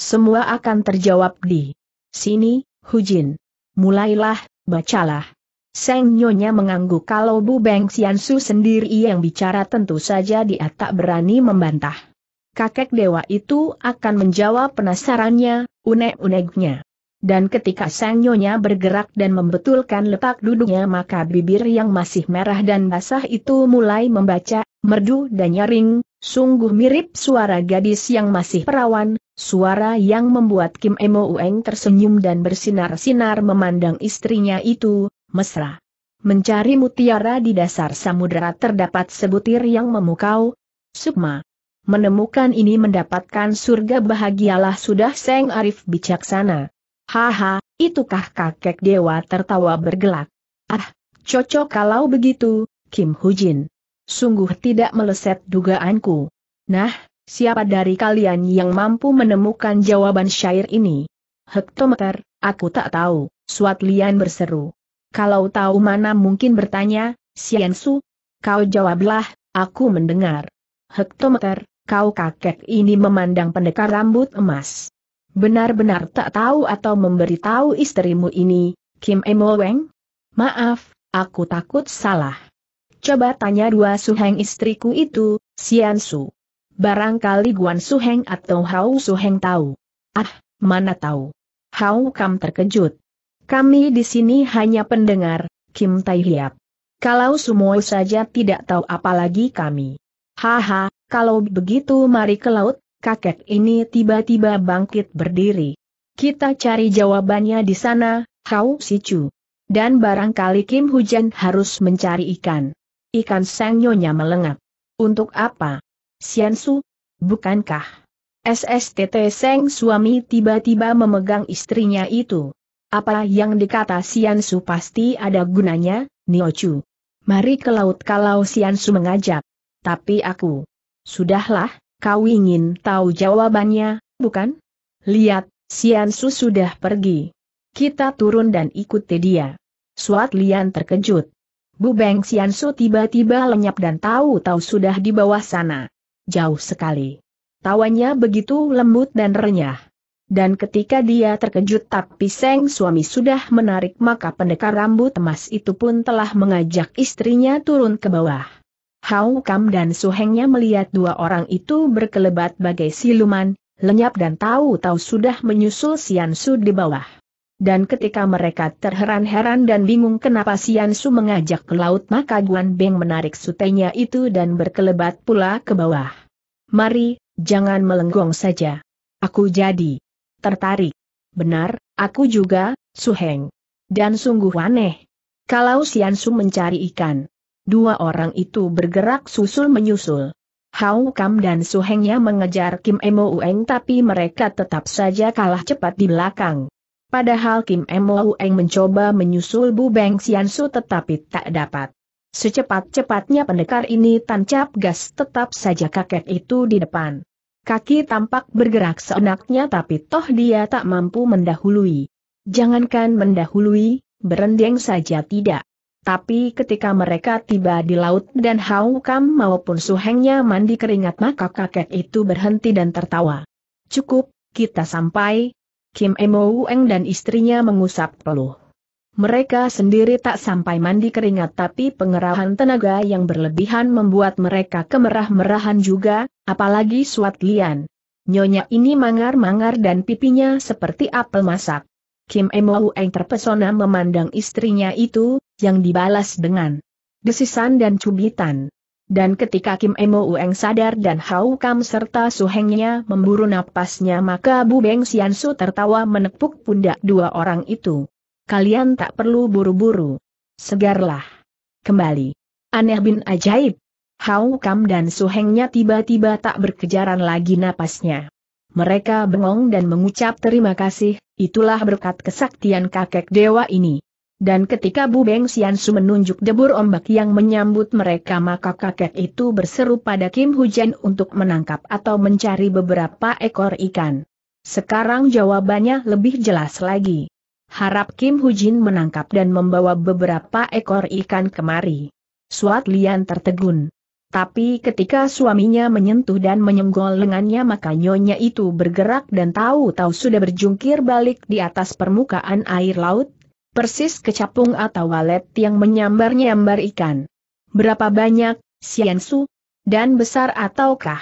Speaker 1: Semua akan terjawab di Sini, Hujin. Mulailah, bacalah. Seng Nyonya mengangguk kalau Bu Beng Xiansu sendiri yang bicara tentu saja dia tak berani membantah. Kakek dewa itu akan menjawab penasarannya, unek-uneknya. Dan ketika sang nyonya bergerak dan membetulkan letak duduknya maka bibir yang masih merah dan basah itu mulai membaca, merdu dan nyaring, Sungguh mirip suara gadis yang masih perawan, suara yang membuat Kim Emo Ueng tersenyum dan bersinar-sinar memandang istrinya itu, mesra. Mencari mutiara di dasar samudera terdapat sebutir yang memukau, Sukma. Menemukan ini mendapatkan surga bahagialah sudah Seng Arif bijaksana. Haha, itukah kakek dewa tertawa bergelak. Ah, cocok kalau begitu, Kim Hujin sungguh tidak meleset dugaanku. Nah, siapa dari kalian yang mampu menemukan jawaban syair ini? Hektometer, aku tak tahu, Suat Lian berseru. Kalau tahu mana mungkin bertanya, Su? Kau jawablah, aku mendengar. Hektometer, kau kakek ini memandang pendekar rambut emas. Benar-benar tak tahu atau memberitahu istrimu ini, Kim Emo Weng? Maaf, aku takut salah. Coba tanya dua Suheng istriku itu, Sian Su. Barangkali Guan Suheng atau Hao Suheng tahu. Ah, mana tahu. Hao Kam terkejut. Kami di sini hanya pendengar, Kim Tai Hiap. Kalau semua saja tidak tahu apalagi kami. Haha, kalau begitu mari ke laut, kakek ini tiba-tiba bangkit berdiri. Kita cari jawabannya di sana, Hao Sichu. Dan barangkali Kim Hujan harus mencari ikan. Ikan sang nyonya melengak. Untuk apa? Su? Bukankah? SSTT Seng suami tiba-tiba memegang istrinya itu. Apa yang dikata Su pasti ada gunanya, Chu. Mari ke laut kalau Su mengajak. Tapi aku. Sudahlah, kau ingin tahu jawabannya, bukan? Lihat, Su sudah pergi. Kita turun dan ikuti dia. Suat Lian terkejut. Bu Beng Xiansu tiba-tiba lenyap dan tahu-tahu sudah di bawah sana. Jauh sekali. Tawanya begitu lembut dan renyah. Dan ketika dia terkejut tapi Seng suami sudah menarik maka pendekar rambut emas itu pun telah mengajak istrinya turun ke bawah. Hau Kam dan Suhengnya melihat dua orang itu berkelebat bagai siluman, lenyap dan tahu-tahu sudah menyusul Siansu di bawah. Dan ketika mereka terheran-heran dan bingung kenapa Sian Su mengajak ke laut maka Guan Beng menarik sutenya itu dan berkelebat pula ke bawah. Mari, jangan melenggong saja. Aku jadi tertarik. Benar, aku juga, Su Heng. Dan sungguh aneh. Kalau Sian Su mencari ikan. Dua orang itu bergerak susul-menyusul. Hao Kam dan Su Hengnya mengejar Kim Emo Ueng tapi mereka tetap saja kalah cepat di belakang. Padahal Kim Emo Eng mencoba menyusul Bu Beng Su tetapi tak dapat. Secepat-cepatnya pendekar ini tancap gas tetap saja kakek itu di depan. Kaki tampak bergerak seenaknya tapi toh dia tak mampu mendahului. Jangankan mendahului, berendeng saja tidak. Tapi ketika mereka tiba di laut dan Hau Kam maupun Suhengnya mandi keringat maka kakek itu berhenti dan tertawa. Cukup, kita sampai, Kim Ueng dan istrinya mengusap peluh. Mereka sendiri tak sampai mandi keringat tapi pengerahan tenaga yang berlebihan membuat mereka kemerah-merahan juga, apalagi Suat Lian. Nyonya ini mangar-mangar dan pipinya seperti apel masak. Kim Ueng terpesona memandang istrinya itu, yang dibalas dengan desisan dan cubitan. Dan ketika Kim Emo Ueng sadar dan Hau Kam serta Suhengnya memburu napasnya maka Bu Beng Sian Su tertawa menepuk pundak dua orang itu. Kalian tak perlu buru-buru. Segarlah. Kembali. Aneh bin ajaib. Hau Kam dan Suhengnya tiba-tiba tak berkejaran lagi napasnya. Mereka bengong dan mengucap terima kasih, itulah berkat kesaktian kakek dewa ini. Dan ketika Bu Beng Xiansu menunjuk debur ombak yang menyambut mereka maka kakek itu berseru pada Kim Hujan untuk menangkap atau mencari beberapa ekor ikan. Sekarang jawabannya lebih jelas lagi. Harap Kim Hujin menangkap dan membawa beberapa ekor ikan kemari. Suat Lian tertegun. Tapi ketika suaminya menyentuh dan menyenggol lengannya maka nyonya itu bergerak dan tahu-tahu sudah berjungkir balik di atas permukaan air laut, persis kecapung atau walet yang menyambar-nyambar ikan. Berapa banyak, Siensu? Dan besar ataukah?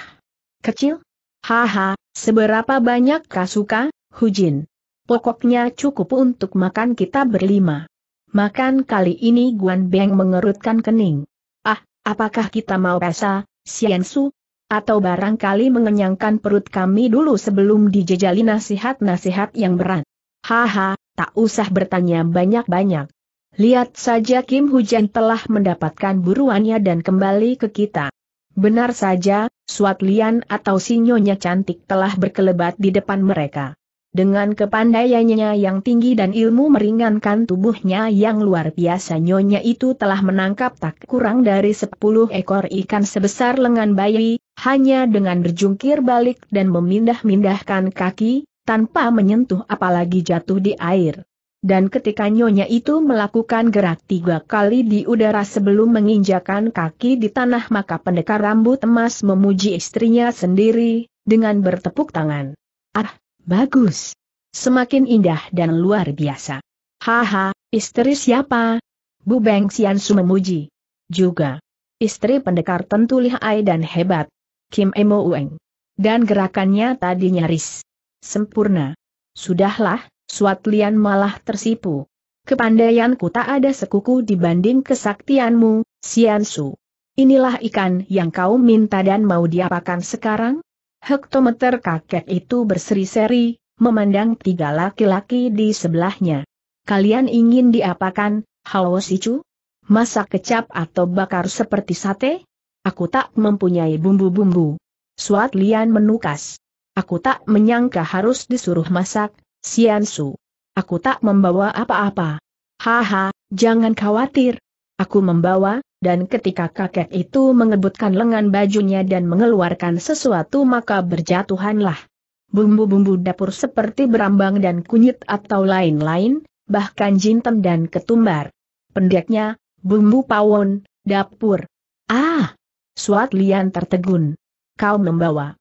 Speaker 1: Kecil? Haha, seberapa banyak kasuka, Hujin? Pokoknya cukup untuk makan kita berlima. Makan kali ini Guan Beng mengerutkan kening. Ah, apakah kita mau pesa, Siensu? Atau barangkali mengenyangkan perut kami dulu sebelum dijejali nasihat-nasihat yang berat. Haha, tak usah bertanya banyak-banyak. Lihat saja Kim Hujan telah mendapatkan buruannya dan kembali ke kita. Benar saja, Suat Lian atau sinyonya cantik telah berkelebat di depan mereka. Dengan kepandaiannya yang tinggi dan ilmu meringankan tubuhnya yang luar biasa nyonya itu telah menangkap tak kurang dari 10 ekor ikan sebesar lengan bayi, hanya dengan berjungkir balik dan memindah-mindahkan kaki, tanpa menyentuh apalagi jatuh di air. Dan ketika nyonya itu melakukan gerak tiga kali di udara sebelum menginjakan kaki di tanah maka pendekar rambut emas memuji istrinya sendiri, dengan bertepuk tangan. Ah, bagus. Semakin indah dan luar biasa. Haha, istri siapa? Bu Beng Xiansu memuji. Juga. Istri pendekar tentu lihai dan hebat. Kim Emo Ueng. Dan gerakannya tadi nyaris sempurna. Sudahlah, Suat Lian malah tersipu. Kepandaianku tak ada sekuku dibanding kesaktianmu, Siansu. Inilah ikan yang kau minta dan mau diapakan sekarang? Hektometer kakek itu berseri-seri, memandang tiga laki-laki di sebelahnya. Kalian ingin diapakan, Hao Sichu? Masak kecap atau bakar seperti sate? Aku tak mempunyai bumbu-bumbu. Suat Lian menukas. Aku tak menyangka harus disuruh masak, Siansu. Aku tak membawa apa-apa. Haha, jangan khawatir. Aku membawa, dan ketika kakek itu mengebutkan lengan bajunya dan mengeluarkan sesuatu maka berjatuhanlah. Bumbu-bumbu dapur seperti berambang dan kunyit atau lain-lain, bahkan jinten dan ketumbar. Pendeknya, bumbu pawon, dapur. Ah! Suat Lian tertegun. Kau membawa.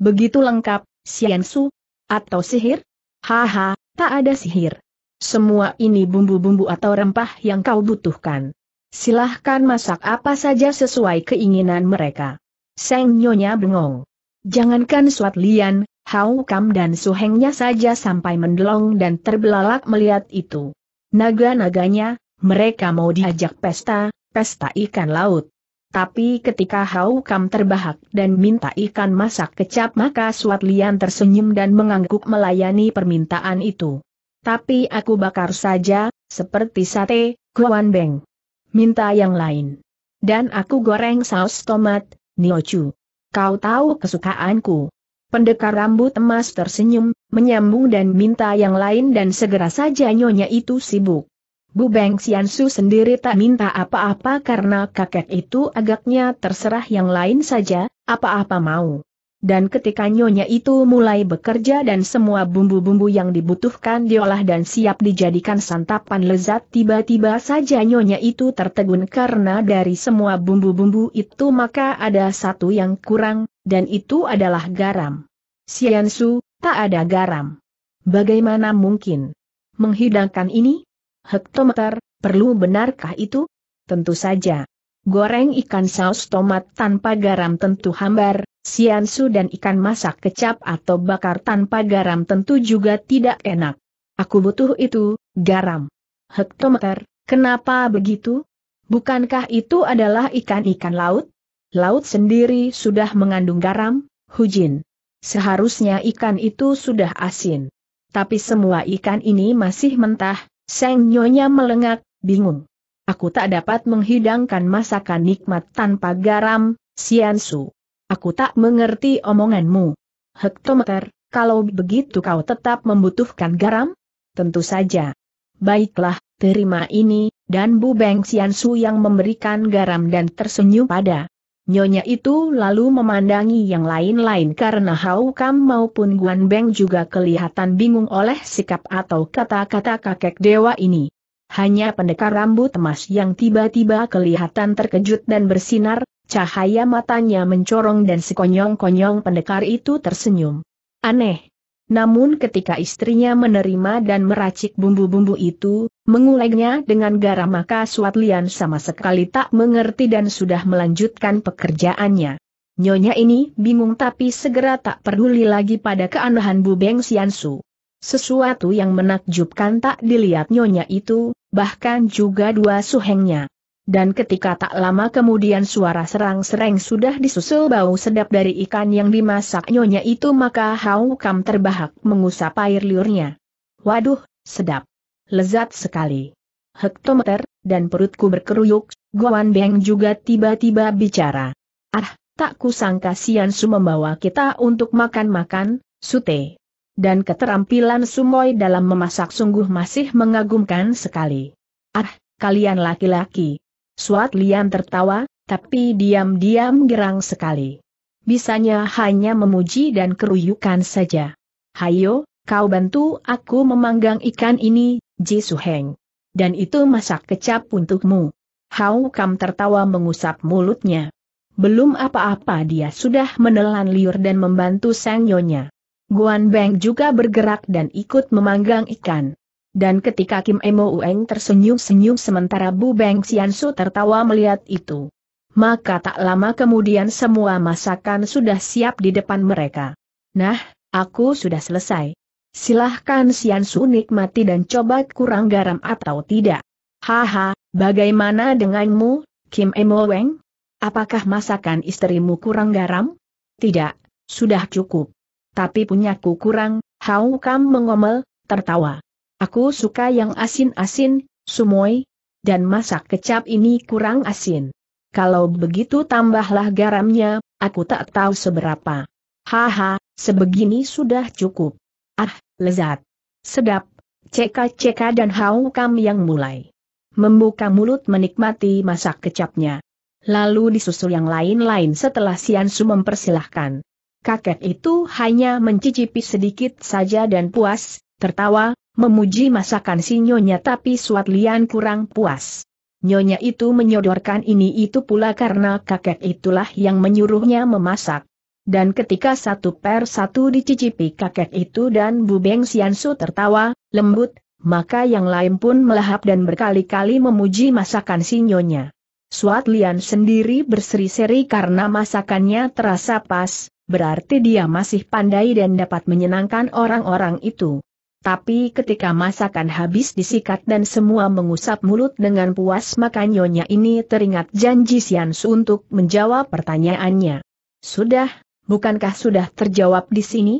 Speaker 1: Begitu lengkap, siansu? Atau sihir? Haha, tak ada sihir. Semua ini bumbu-bumbu atau rempah yang kau butuhkan. Silahkan masak apa saja sesuai keinginan mereka. Seng Nyonya bengong. Jangankan Suat Lian, Hau Kam dan Suhengnya saja sampai mendelong dan terbelalak melihat itu. Naga-naganya, mereka mau diajak pesta, pesta ikan laut. Tapi ketika Hau Kam terbahak dan minta ikan masak kecap maka Suat Lian tersenyum dan mengangguk melayani permintaan itu. Tapi aku bakar saja, seperti sate, guan beng. Minta yang lain. Dan aku goreng saus tomat, niochu. Kau tahu kesukaanku. Pendekar rambut emas tersenyum, menyambung dan minta yang lain dan segera saja nyonya itu sibuk. Bu Beng Xiansu sendiri tak minta apa-apa karena kakek itu agaknya terserah yang lain saja, apa-apa mau. Dan ketika nyonya itu mulai bekerja dan semua bumbu-bumbu yang dibutuhkan diolah dan siap dijadikan santapan lezat tiba-tiba saja nyonya itu tertegun karena dari semua bumbu-bumbu itu maka ada satu yang kurang, dan itu adalah garam. Xiansu, tak ada garam. Bagaimana mungkin? Menghidangkan ini? Hektometer, perlu benarkah itu? Tentu saja. Goreng ikan saus tomat tanpa garam tentu hambar, siansu dan ikan masak kecap atau bakar tanpa garam tentu juga tidak enak. Aku butuh itu, garam. Hektometer, kenapa begitu? Bukankah itu adalah ikan-ikan laut? Laut sendiri sudah mengandung garam, Hujin. Seharusnya ikan itu sudah asin. Tapi semua ikan ini masih mentah, Seng Nyonya melengak, bingung. Aku tak dapat menghidangkan masakan nikmat tanpa garam, Sian Su. Aku tak mengerti omonganmu. Hektometer, kalau begitu kau tetap membutuhkan garam? Tentu saja. Baiklah, terima ini, dan Bu Beng Su yang memberikan garam dan tersenyum pada Nyonya itu lalu memandangi yang lain-lain karena Hau Kam maupun Guan Beng juga kelihatan bingung oleh sikap atau kata-kata kakek dewa ini. Hanya pendekar rambut emas yang tiba-tiba kelihatan terkejut dan bersinar, cahaya matanya mencorong dan sekonyong-konyong pendekar itu tersenyum. Aneh. Namun ketika istrinya menerima dan meracik bumbu-bumbu itu, Mengulainya dengan garam maka Suat Lian sama sekali tak mengerti dan sudah melanjutkan pekerjaannya. Nyonya ini bingung tapi segera tak peduli lagi pada keanehan Bu Beng Siansu. Sesuatu yang menakjubkan tak dilihat nyonya itu, bahkan juga dua suhengnya. Dan ketika tak lama kemudian suara serang serang sudah disusul bau sedap dari ikan yang dimasak nyonya itu maka Hau Kam terbahak mengusap air liurnya. Waduh, sedap lezat sekali. Hektometer, dan perutku berkeruyuk, Guan Beng juga tiba-tiba bicara. Ah, tak kusangka Sian Su membawa kita untuk makan-makan, sute. Dan keterampilan Sumoy dalam memasak sungguh masih mengagumkan sekali. Ah, kalian laki-laki. Suat Lian tertawa, tapi diam-diam gerang sekali. Bisanya hanya memuji dan keruyukan saja. Hayo, kau bantu aku memanggang ikan ini, Ji Su Heng, Dan itu masak kecap untukmu. Hao Kam tertawa mengusap mulutnya. Belum apa-apa dia sudah menelan liur dan membantu sang Yonya. Guan Beng juga bergerak dan ikut memanggang ikan. Dan ketika Kim Emo Ueng tersenyum-senyum sementara Bu Beng Xiansu tertawa melihat itu. Maka tak lama kemudian semua masakan sudah siap di depan mereka. Nah, aku sudah selesai. Silahkan Su nikmati dan coba kurang garam atau tidak. Haha, bagaimana denganmu, Kim Emo Weng? Apakah masakan istrimu kurang garam? Tidak, sudah cukup. Tapi punyaku kurang, Hau Kam mengomel, tertawa. Aku suka yang asin-asin, sumoy, dan masak kecap ini kurang asin. Kalau begitu tambahlah garamnya, aku tak tahu seberapa. Haha, sebegini sudah cukup. Ah, lezat. Sedap. Ceka-ceka dan haukam yang mulai. Membuka mulut menikmati masak kecapnya. Lalu disusul yang lain-lain setelah Siansu mempersilahkan. Kakek itu hanya mencicipi sedikit saja dan puas, tertawa, memuji masakan si Nyonya tapi Suat Lian kurang puas. Nyonya itu menyodorkan ini itu pula karena kakek itulah yang menyuruhnya memasak. Dan ketika satu per satu dicicipi kakek itu dan Bu Beng Siansu tertawa, lembut, maka yang lain pun melahap dan berkali-kali memuji masakan sinyonya. Suat Lian sendiri berseri-seri karena masakannya terasa pas, berarti dia masih pandai dan dapat menyenangkan orang-orang itu. Tapi ketika masakan habis disikat dan semua mengusap mulut dengan puas maka nyonya ini teringat janji Siansu untuk menjawab pertanyaannya. Sudah, bukankah sudah terjawab di sini?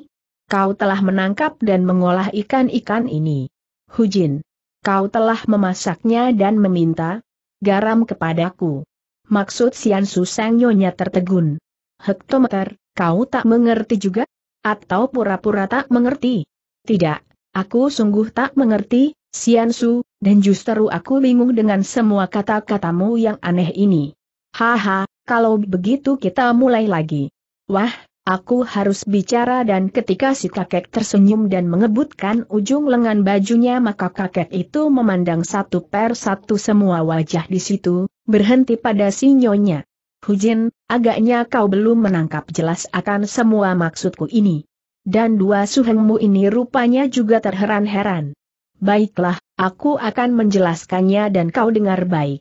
Speaker 1: Kau telah menangkap dan mengolah ikan-ikan ini. Hujin, kau telah memasaknya dan meminta garam kepadaku. Maksud Sian Susang nyonya tertegun. Hektometer, kau tak mengerti juga? Atau pura-pura tak mengerti? Tidak, aku sungguh tak mengerti, Sian Su, dan justru aku bingung dengan semua kata-katamu yang aneh ini. Haha, kalau begitu kita mulai lagi. Wah, aku harus bicara dan ketika si kakek tersenyum dan mengebutkan ujung lengan bajunya maka kakek itu memandang satu per satu semua wajah di situ, berhenti pada si nyonya. Hujin, agaknya kau belum menangkap jelas akan semua maksudku ini. Dan dua suhengmu ini rupanya juga terheran-heran. Baiklah, aku akan menjelaskannya dan kau dengar baik.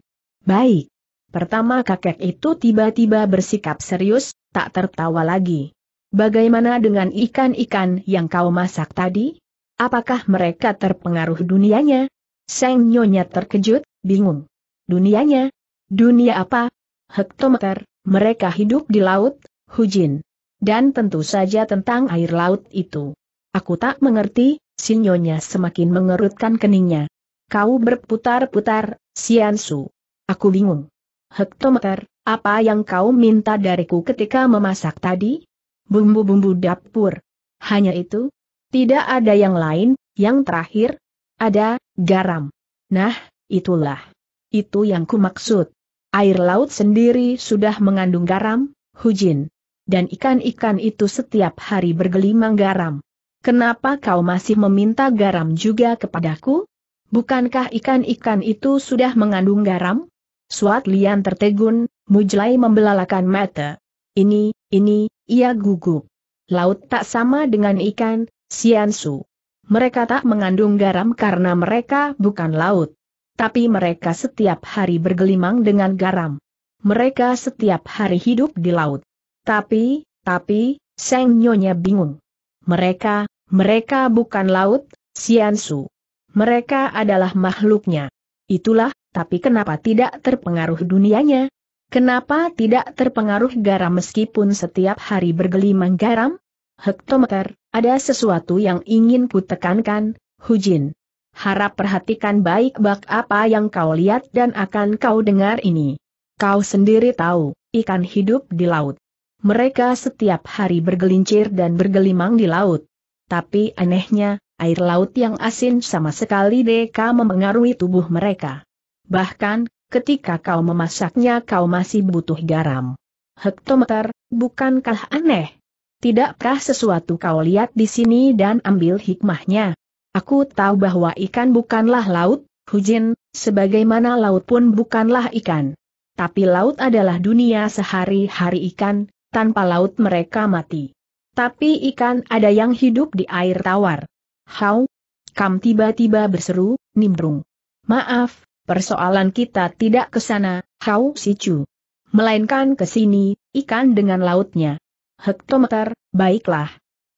Speaker 1: Baik. Pertama kakek itu tiba-tiba bersikap serius, tak tertawa lagi. Bagaimana dengan ikan-ikan yang kau masak tadi? Apakah mereka terpengaruh dunianya? Seng Nyonya terkejut, bingung. Dunianya? Dunia apa? Hektometer, mereka hidup di laut, Hujin. Dan tentu saja tentang air laut itu. Aku tak mengerti, si Nyonya semakin mengerutkan keningnya. Kau berputar-putar, Siansu. Aku bingung. Hektometer, apa yang kau minta dariku ketika memasak tadi? Bumbu-bumbu dapur. Hanya itu? Tidak ada yang lain, yang terakhir? Ada, garam. Nah, itulah. Itu yang ku maksud. Air laut sendiri sudah mengandung garam, hujin. Dan ikan-ikan itu setiap hari bergelimang garam. Kenapa kau masih meminta garam juga kepadaku? Bukankah ikan-ikan itu sudah mengandung garam? Suat Lian tertegun, Mujlai membelalakan mata. Ini, ini, ia gugup. Laut tak sama dengan ikan, Siansu. Mereka tak mengandung garam karena mereka bukan laut. Tapi mereka setiap hari bergelimang dengan garam. Mereka setiap hari hidup di laut. Tapi, tapi, Seng Nyonya bingung. Mereka, mereka bukan laut, Siansu. Mereka adalah makhluknya. Itulah, tapi kenapa tidak terpengaruh dunianya? Kenapa tidak terpengaruh garam meskipun setiap hari bergelimang garam? Hektometer, ada sesuatu yang ingin kutekankan, tekankan, Hujin. Harap perhatikan baik bak apa yang kau lihat dan akan kau dengar ini. Kau sendiri tahu, ikan hidup di laut. Mereka setiap hari bergelincir dan bergelimang di laut. Tapi anehnya, air laut yang asin sama sekali deka mempengaruhi tubuh mereka. Bahkan, ketika kau memasaknya kau masih butuh garam. Hektometer, bukankah aneh? Tidakkah sesuatu kau lihat di sini dan ambil hikmahnya? Aku tahu bahwa ikan bukanlah laut, Hujin, sebagaimana laut pun bukanlah ikan. Tapi laut adalah dunia sehari-hari ikan, tanpa laut mereka mati. Tapi ikan ada yang hidup di air tawar. How? Kam tiba-tiba berseru, nimbrung. Maaf, persoalan kita tidak ke sana, Hau Sicu. Melainkan ke sini, ikan dengan lautnya. Hektometer, baiklah.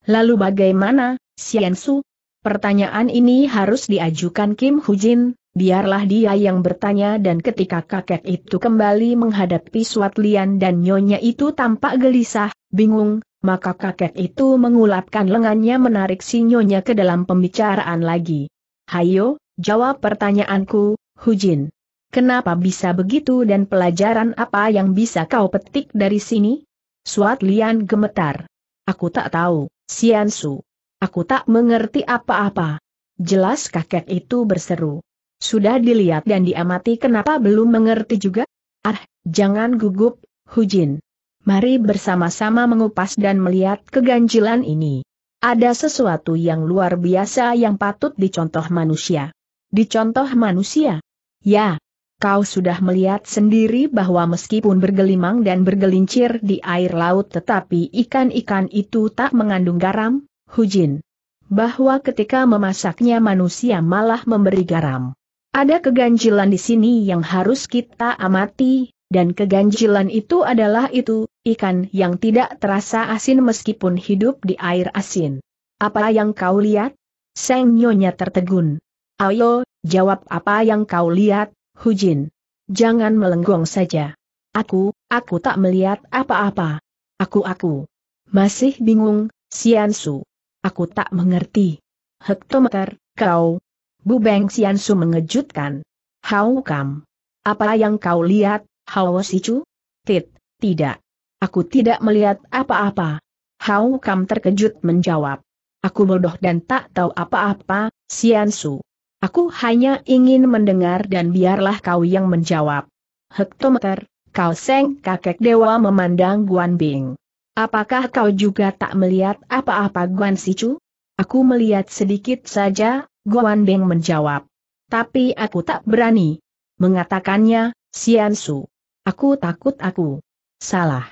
Speaker 1: Lalu bagaimana, Su? Pertanyaan ini harus diajukan Kim Hujin, biarlah dia yang bertanya dan ketika kakek itu kembali menghadapi Suat Lian dan nyonya itu tampak gelisah, bingung, maka kakek itu mengulapkan lengannya menarik si nyonya ke dalam pembicaraan lagi. Hayo, jawab pertanyaanku, Hujin. Kenapa bisa begitu dan pelajaran apa yang bisa kau petik dari sini? Suat Lian gemetar. Aku tak tahu, Sian Su. Aku tak mengerti apa-apa. Jelas kakek itu berseru. Sudah dilihat dan diamati kenapa belum mengerti juga? Ah, jangan gugup, Hujin. Mari bersama-sama mengupas dan melihat keganjilan ini. Ada sesuatu yang luar biasa yang patut dicontoh manusia dicontoh manusia. Ya, kau sudah melihat sendiri bahwa meskipun bergelimang dan bergelincir di air laut tetapi ikan-ikan itu tak mengandung garam, hujin. Bahwa ketika memasaknya manusia malah memberi garam. Ada keganjilan di sini yang harus kita amati, dan keganjilan itu adalah itu, ikan yang tidak terasa asin meskipun hidup di air asin. Apa yang kau lihat? Seng Nyonya tertegun. Ayo, jawab apa yang kau lihat, Hujin. Jangan melenggong saja. Aku, aku tak melihat apa-apa. Aku aku. Masih bingung, Su. Aku tak mengerti. Hektometer, kau. Bu Sian Su mengejutkan. How come? Apa yang kau lihat, Hao Sichu? Tit, tidak. Aku tidak melihat apa-apa. How come terkejut menjawab. Aku bodoh dan tak tahu apa-apa, Su. Aku hanya ingin mendengar dan biarlah kau yang menjawab. Hektometer, kau seng kakek dewa memandang Guan Bing. Apakah kau juga tak melihat apa-apa Guan Sicu? Aku melihat sedikit saja, Guan Bing menjawab. Tapi aku tak berani. Mengatakannya, Sian Su. Aku takut aku. Salah.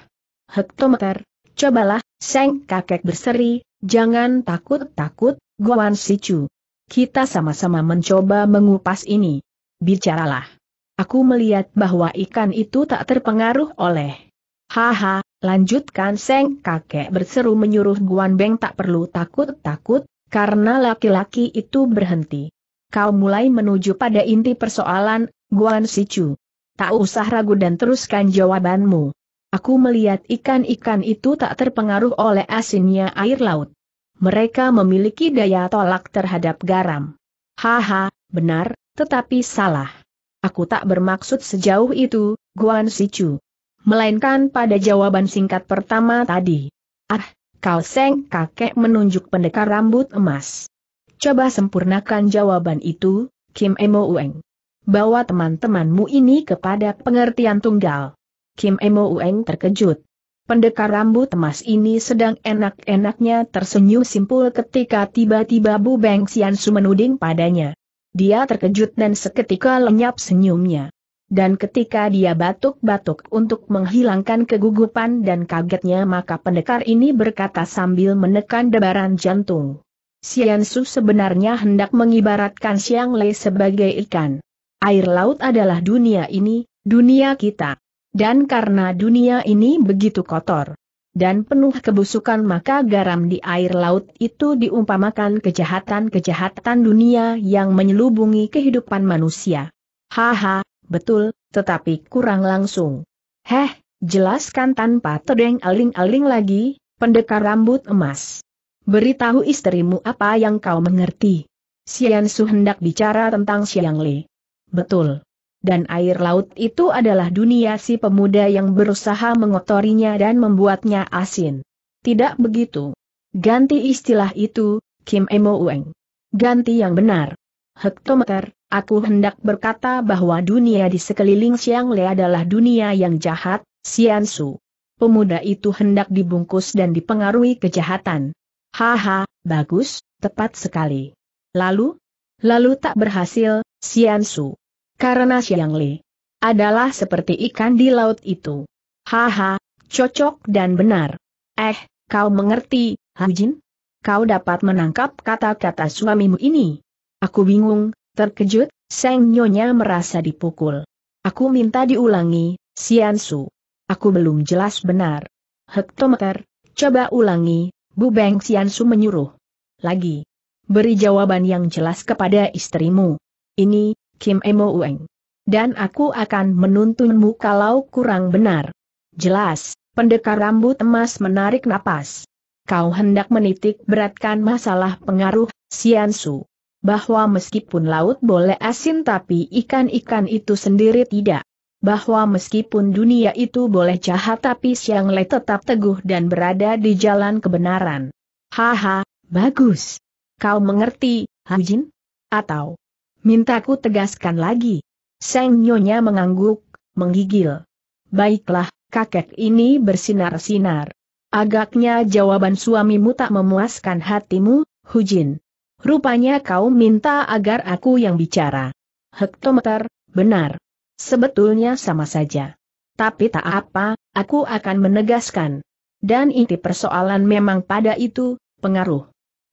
Speaker 1: Hektometer, cobalah, seng kakek berseri, jangan takut-takut, Guan Sicu kita sama-sama mencoba mengupas ini. Bicaralah. Aku melihat bahwa ikan itu tak terpengaruh oleh. Haha, lanjutkan Seng kakek berseru menyuruh Guan Beng tak perlu takut-takut, karena laki-laki itu berhenti. Kau mulai menuju pada inti persoalan, Guan Sicu. Tak usah ragu dan teruskan jawabanmu. Aku melihat ikan-ikan itu tak terpengaruh oleh asinnya air laut mereka memiliki daya tolak terhadap garam. Haha, benar, tetapi salah. Aku tak bermaksud sejauh itu, Guan Sichu. Melainkan pada jawaban singkat pertama tadi. Ah, kau seng kakek menunjuk pendekar rambut emas. Coba sempurnakan jawaban itu, Kim Emo Ueng. Bawa teman-temanmu ini kepada pengertian tunggal. Kim Emo Ueng terkejut. Pendekar rambut emas ini sedang enak-enaknya tersenyum simpul ketika tiba-tiba Bu Beng Xiansu menuding padanya. Dia terkejut dan seketika lenyap senyumnya. Dan ketika dia batuk-batuk untuk menghilangkan kegugupan dan kagetnya maka pendekar ini berkata sambil menekan debaran jantung. Xiansu sebenarnya hendak mengibaratkan Siang Lei sebagai ikan. Air laut adalah dunia ini, dunia kita. Dan karena dunia ini begitu kotor dan penuh kebusukan maka garam di air laut itu diumpamakan kejahatan-kejahatan dunia yang menyelubungi kehidupan manusia. Haha, betul, tetapi kurang langsung. Heh, jelaskan tanpa tedeng aling-aling lagi, pendekar rambut emas. Beritahu istrimu apa yang kau mengerti. Sian Su hendak bicara tentang Siang Li. Betul dan air laut itu adalah dunia si pemuda yang berusaha mengotorinya dan membuatnya asin. Tidak begitu. Ganti istilah itu, Kim Emo Ueng. Ganti yang benar. Hektometer, aku hendak berkata bahwa dunia di sekeliling Siang Le adalah dunia yang jahat, Sian Su. Pemuda itu hendak dibungkus dan dipengaruhi kejahatan. Haha, bagus, tepat sekali. Lalu? Lalu tak berhasil, Sian Su. Karena Xiang Li adalah seperti ikan di laut itu. Haha, cocok dan benar. Eh, kau mengerti, Hajin? Kau dapat menangkap kata-kata suamimu ini. Aku bingung, terkejut, Seng Nyonya merasa dipukul. Aku minta diulangi, Su. Aku belum jelas benar. Hektometer, coba ulangi, Bu Beng Su menyuruh. Lagi. Beri jawaban yang jelas kepada istrimu. Ini, Kim Emo Ueng. Dan aku akan menuntunmu kalau kurang benar. Jelas, pendekar rambut emas menarik napas. Kau hendak menitik beratkan masalah pengaruh, Siansu. Bahwa meskipun laut boleh asin tapi ikan-ikan itu sendiri tidak. Bahwa meskipun dunia itu boleh jahat tapi Siang Le tetap teguh dan berada di jalan kebenaran. Haha, bagus. Kau mengerti, Hajin? Atau, Mintaku tegaskan lagi. Seng Nyonya mengangguk, menggigil. Baiklah, kakek ini bersinar-sinar. Agaknya jawaban suamimu tak memuaskan hatimu, Hujin. Rupanya kau minta agar aku yang bicara. Hektometer, benar. Sebetulnya sama saja. Tapi tak apa, aku akan menegaskan. Dan inti persoalan memang pada itu, pengaruh.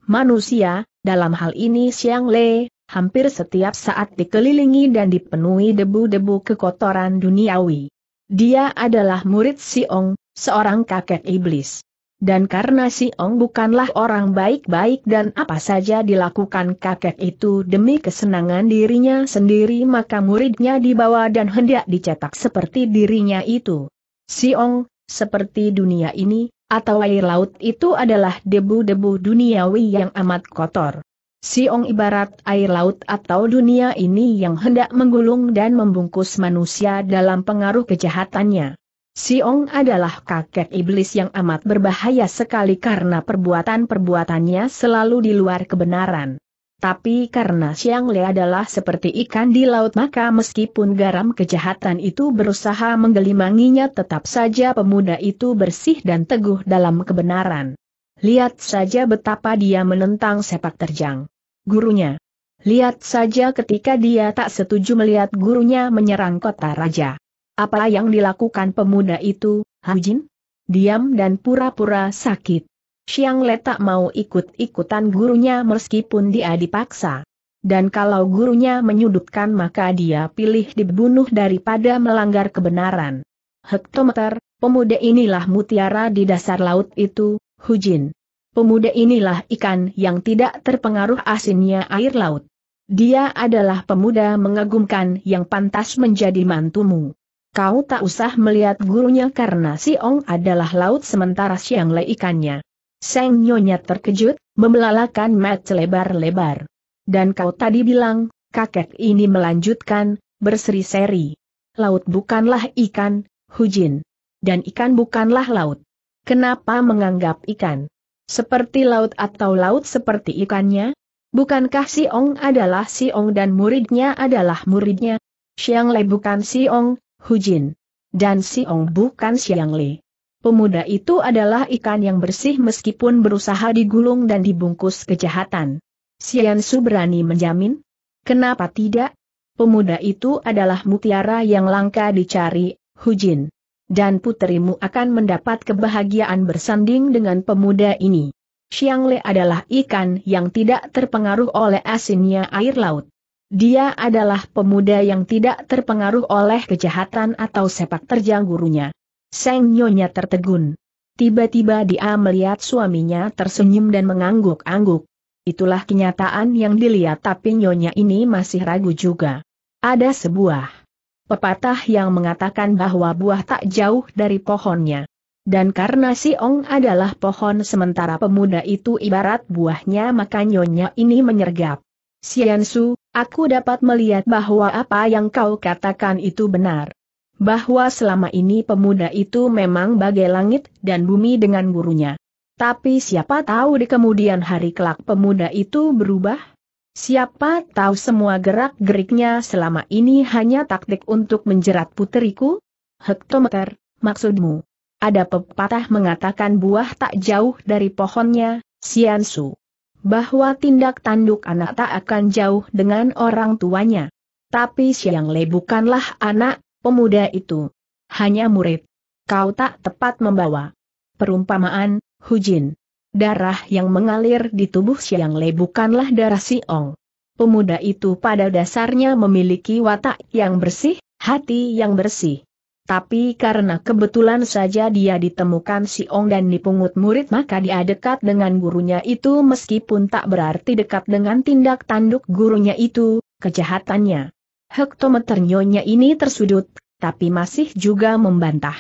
Speaker 1: Manusia, dalam hal ini siang Le, hampir setiap saat dikelilingi dan dipenuhi debu-debu kekotoran duniawi. Dia adalah murid Siong, seorang kakek iblis. Dan karena Siong bukanlah orang baik-baik dan apa saja dilakukan kakek itu demi kesenangan dirinya sendiri maka muridnya dibawa dan hendak dicetak seperti dirinya itu. Siong, seperti dunia ini, atau air laut itu adalah debu-debu duniawi yang amat kotor. Siong ibarat air laut atau dunia ini yang hendak menggulung dan membungkus manusia dalam pengaruh kejahatannya. Siong adalah kakek iblis yang amat berbahaya sekali karena perbuatan-perbuatannya selalu di luar kebenaran. Tapi karena Siang Le adalah seperti ikan di laut maka meskipun garam kejahatan itu berusaha menggelimanginya tetap saja pemuda itu bersih dan teguh dalam kebenaran. Lihat saja betapa dia menentang sepak terjang. Gurunya. Lihat saja ketika dia tak setuju melihat gurunya menyerang kota raja. Apa yang dilakukan pemuda itu, Hujin? Diam dan pura-pura sakit. Siang Le tak mau ikut-ikutan gurunya meskipun dia dipaksa. Dan kalau gurunya menyudutkan maka dia pilih dibunuh daripada melanggar kebenaran. Hektometer, pemuda inilah mutiara di dasar laut itu, Hujin. Pemuda inilah ikan yang tidak terpengaruh asinnya air laut. Dia adalah pemuda mengagumkan yang pantas menjadi mantumu. Kau tak usah melihat gurunya karena Si Ong adalah laut sementara Siang Le ikannya. Seng Nyonya terkejut, membelalakan mat lebar-lebar. Dan kau tadi bilang, kakek ini melanjutkan, berseri-seri. Laut bukanlah ikan, Hujin. Dan ikan bukanlah laut. Kenapa menganggap ikan? Seperti laut atau laut seperti ikannya? Bukankah Si Ong adalah Si Ong dan muridnya adalah muridnya? Xiang Le bukan Si Ong, Jin. Dan Si Ong bukan Siang Le. Pemuda itu adalah ikan yang bersih meskipun berusaha digulung dan dibungkus kejahatan. Sian Su berani menjamin? Kenapa tidak? Pemuda itu adalah mutiara yang langka dicari, Hu Jin dan puterimu akan mendapat kebahagiaan bersanding dengan pemuda ini. Xiang Le adalah ikan yang tidak terpengaruh oleh asinnya air laut. Dia adalah pemuda yang tidak terpengaruh oleh kejahatan atau sepak terjang gurunya. Seng Nyonya tertegun. Tiba-tiba dia melihat suaminya tersenyum dan mengangguk-angguk. Itulah kenyataan yang dilihat tapi Nyonya ini masih ragu juga. Ada sebuah pepatah yang mengatakan bahwa buah tak jauh dari pohonnya. Dan karena si Ong adalah pohon sementara pemuda itu ibarat buahnya maka nyonya ini menyergap. Su, aku dapat melihat bahwa apa yang kau katakan itu benar. Bahwa selama ini pemuda itu memang bagai langit dan bumi dengan gurunya. Tapi siapa tahu di kemudian hari kelak pemuda itu berubah? Siapa tahu semua gerak-geriknya selama ini hanya taktik untuk menjerat puteriku? Hektometer, maksudmu? Ada pepatah mengatakan buah tak jauh dari pohonnya, Siansu. Bahwa tindak tanduk anak tak akan jauh dengan orang tuanya. Tapi Siang Le bukanlah anak, pemuda itu. Hanya murid. Kau tak tepat membawa. Perumpamaan, Hujin. Darah yang mengalir di tubuh Siang Le bukanlah darah Siong. Pemuda itu pada dasarnya memiliki watak yang bersih, hati yang bersih. Tapi karena kebetulan saja dia ditemukan Siong dan dipungut murid maka dia dekat dengan gurunya itu meskipun tak berarti dekat dengan tindak tanduk gurunya itu, kejahatannya. Hektometer nyonya ini tersudut, tapi masih juga membantah.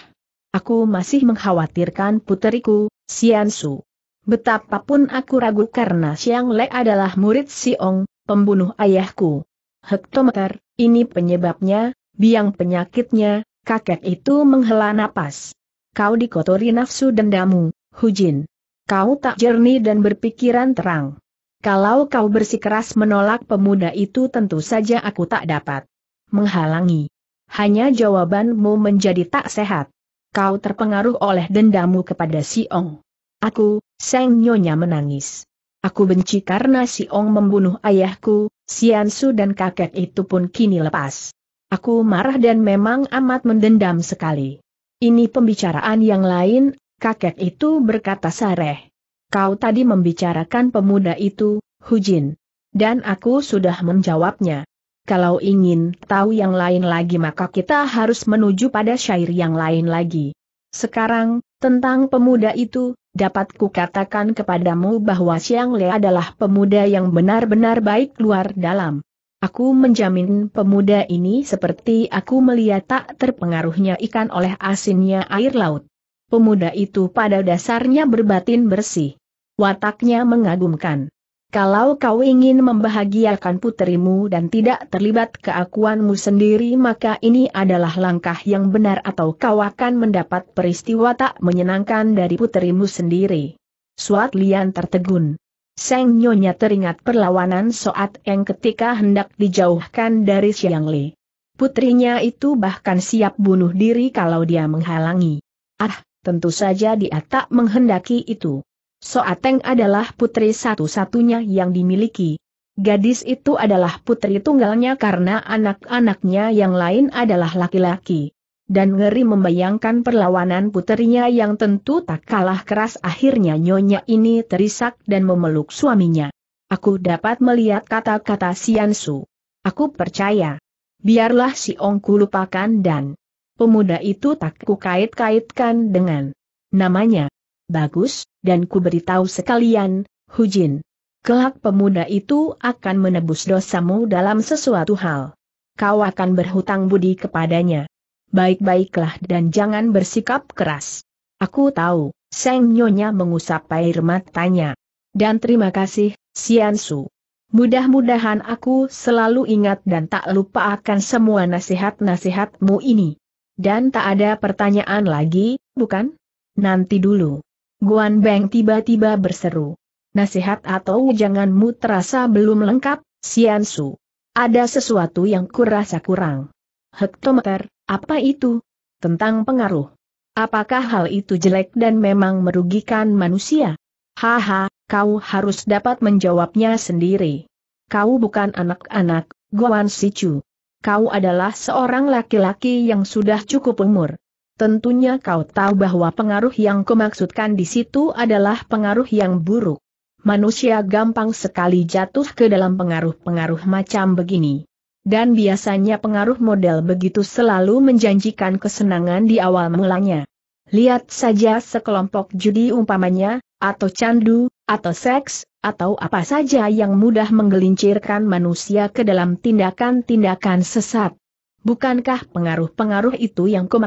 Speaker 1: Aku masih mengkhawatirkan puteriku, Sian Su. Betapapun aku ragu karena Siang Le adalah murid Siong, pembunuh ayahku. Hektometer, ini penyebabnya, biang penyakitnya, kakek itu menghela napas. Kau dikotori nafsu dendamu, Hujin. Kau tak jernih dan berpikiran terang. Kalau kau bersikeras menolak pemuda itu tentu saja aku tak dapat menghalangi. Hanya jawabanmu menjadi tak sehat. Kau terpengaruh oleh dendamu kepada si Ong. Aku, Seng Nyonya menangis. Aku benci karena si Ong membunuh ayahku, Siansu dan kakek itu pun kini lepas. Aku marah dan memang amat mendendam sekali. Ini pembicaraan yang lain, kakek itu berkata Sareh. Kau tadi membicarakan pemuda itu, Hujin. Dan aku sudah menjawabnya. Kalau ingin tahu yang lain lagi maka kita harus menuju pada syair yang lain lagi. Sekarang, tentang pemuda itu, dapat kukatakan kepadamu bahwa Siang Le adalah pemuda yang benar-benar baik luar dalam. Aku menjamin pemuda ini seperti aku melihat tak terpengaruhnya ikan oleh asinnya air laut. Pemuda itu pada dasarnya berbatin bersih. Wataknya mengagumkan. Kalau kau ingin membahagiakan puterimu dan tidak terlibat keakuanmu sendiri maka ini adalah langkah yang benar atau kau akan mendapat peristiwa tak menyenangkan dari puterimu sendiri. Suat Lian tertegun. Seng Nyonya teringat perlawanan Soat Eng ketika hendak dijauhkan dari Siang Li. Putrinya itu bahkan siap bunuh diri kalau dia menghalangi. Ah, tentu saja dia tak menghendaki itu. Soateng adalah putri satu-satunya yang dimiliki. Gadis itu adalah putri tunggalnya karena anak-anaknya yang lain adalah laki-laki. Dan ngeri membayangkan perlawanan putrinya yang tentu tak kalah keras akhirnya nyonya ini terisak dan memeluk suaminya. Aku dapat melihat kata-kata Siansu. Aku percaya. Biarlah si Ongku lupakan dan pemuda itu tak kukait-kaitkan dengan namanya. Bagus, dan ku beritahu sekalian, Hujin. Kelak pemuda itu akan menebus dosamu dalam sesuatu hal. Kau akan berhutang budi kepadanya. Baik-baiklah dan jangan bersikap keras. Aku tahu, Seng Nyonya mengusap air matanya. Dan terima kasih, Siansu. Mudah-mudahan aku selalu ingat dan tak lupa akan semua nasihat-nasihatmu ini. Dan tak ada pertanyaan lagi, bukan? Nanti dulu. Guan Beng tiba-tiba berseru. Nasihat atau janganmu terasa belum lengkap, Sian Su. Ada sesuatu yang kurasa kurang. Hektometer, apa itu? Tentang pengaruh. Apakah hal itu jelek dan memang merugikan manusia? Haha, kau harus dapat menjawabnya sendiri. Kau bukan anak-anak, Guan Sichu. Kau adalah seorang laki-laki yang sudah cukup umur. Tentunya kau tahu bahwa pengaruh yang kumaksudkan di situ adalah pengaruh yang buruk. Manusia gampang sekali jatuh ke dalam pengaruh-pengaruh macam begini. Dan biasanya pengaruh model begitu selalu menjanjikan kesenangan di awal mulanya. Lihat saja sekelompok judi umpamanya, atau candu, atau seks, atau apa saja yang mudah menggelincirkan manusia ke dalam tindakan-tindakan sesat. Bukankah pengaruh-pengaruh itu yang kau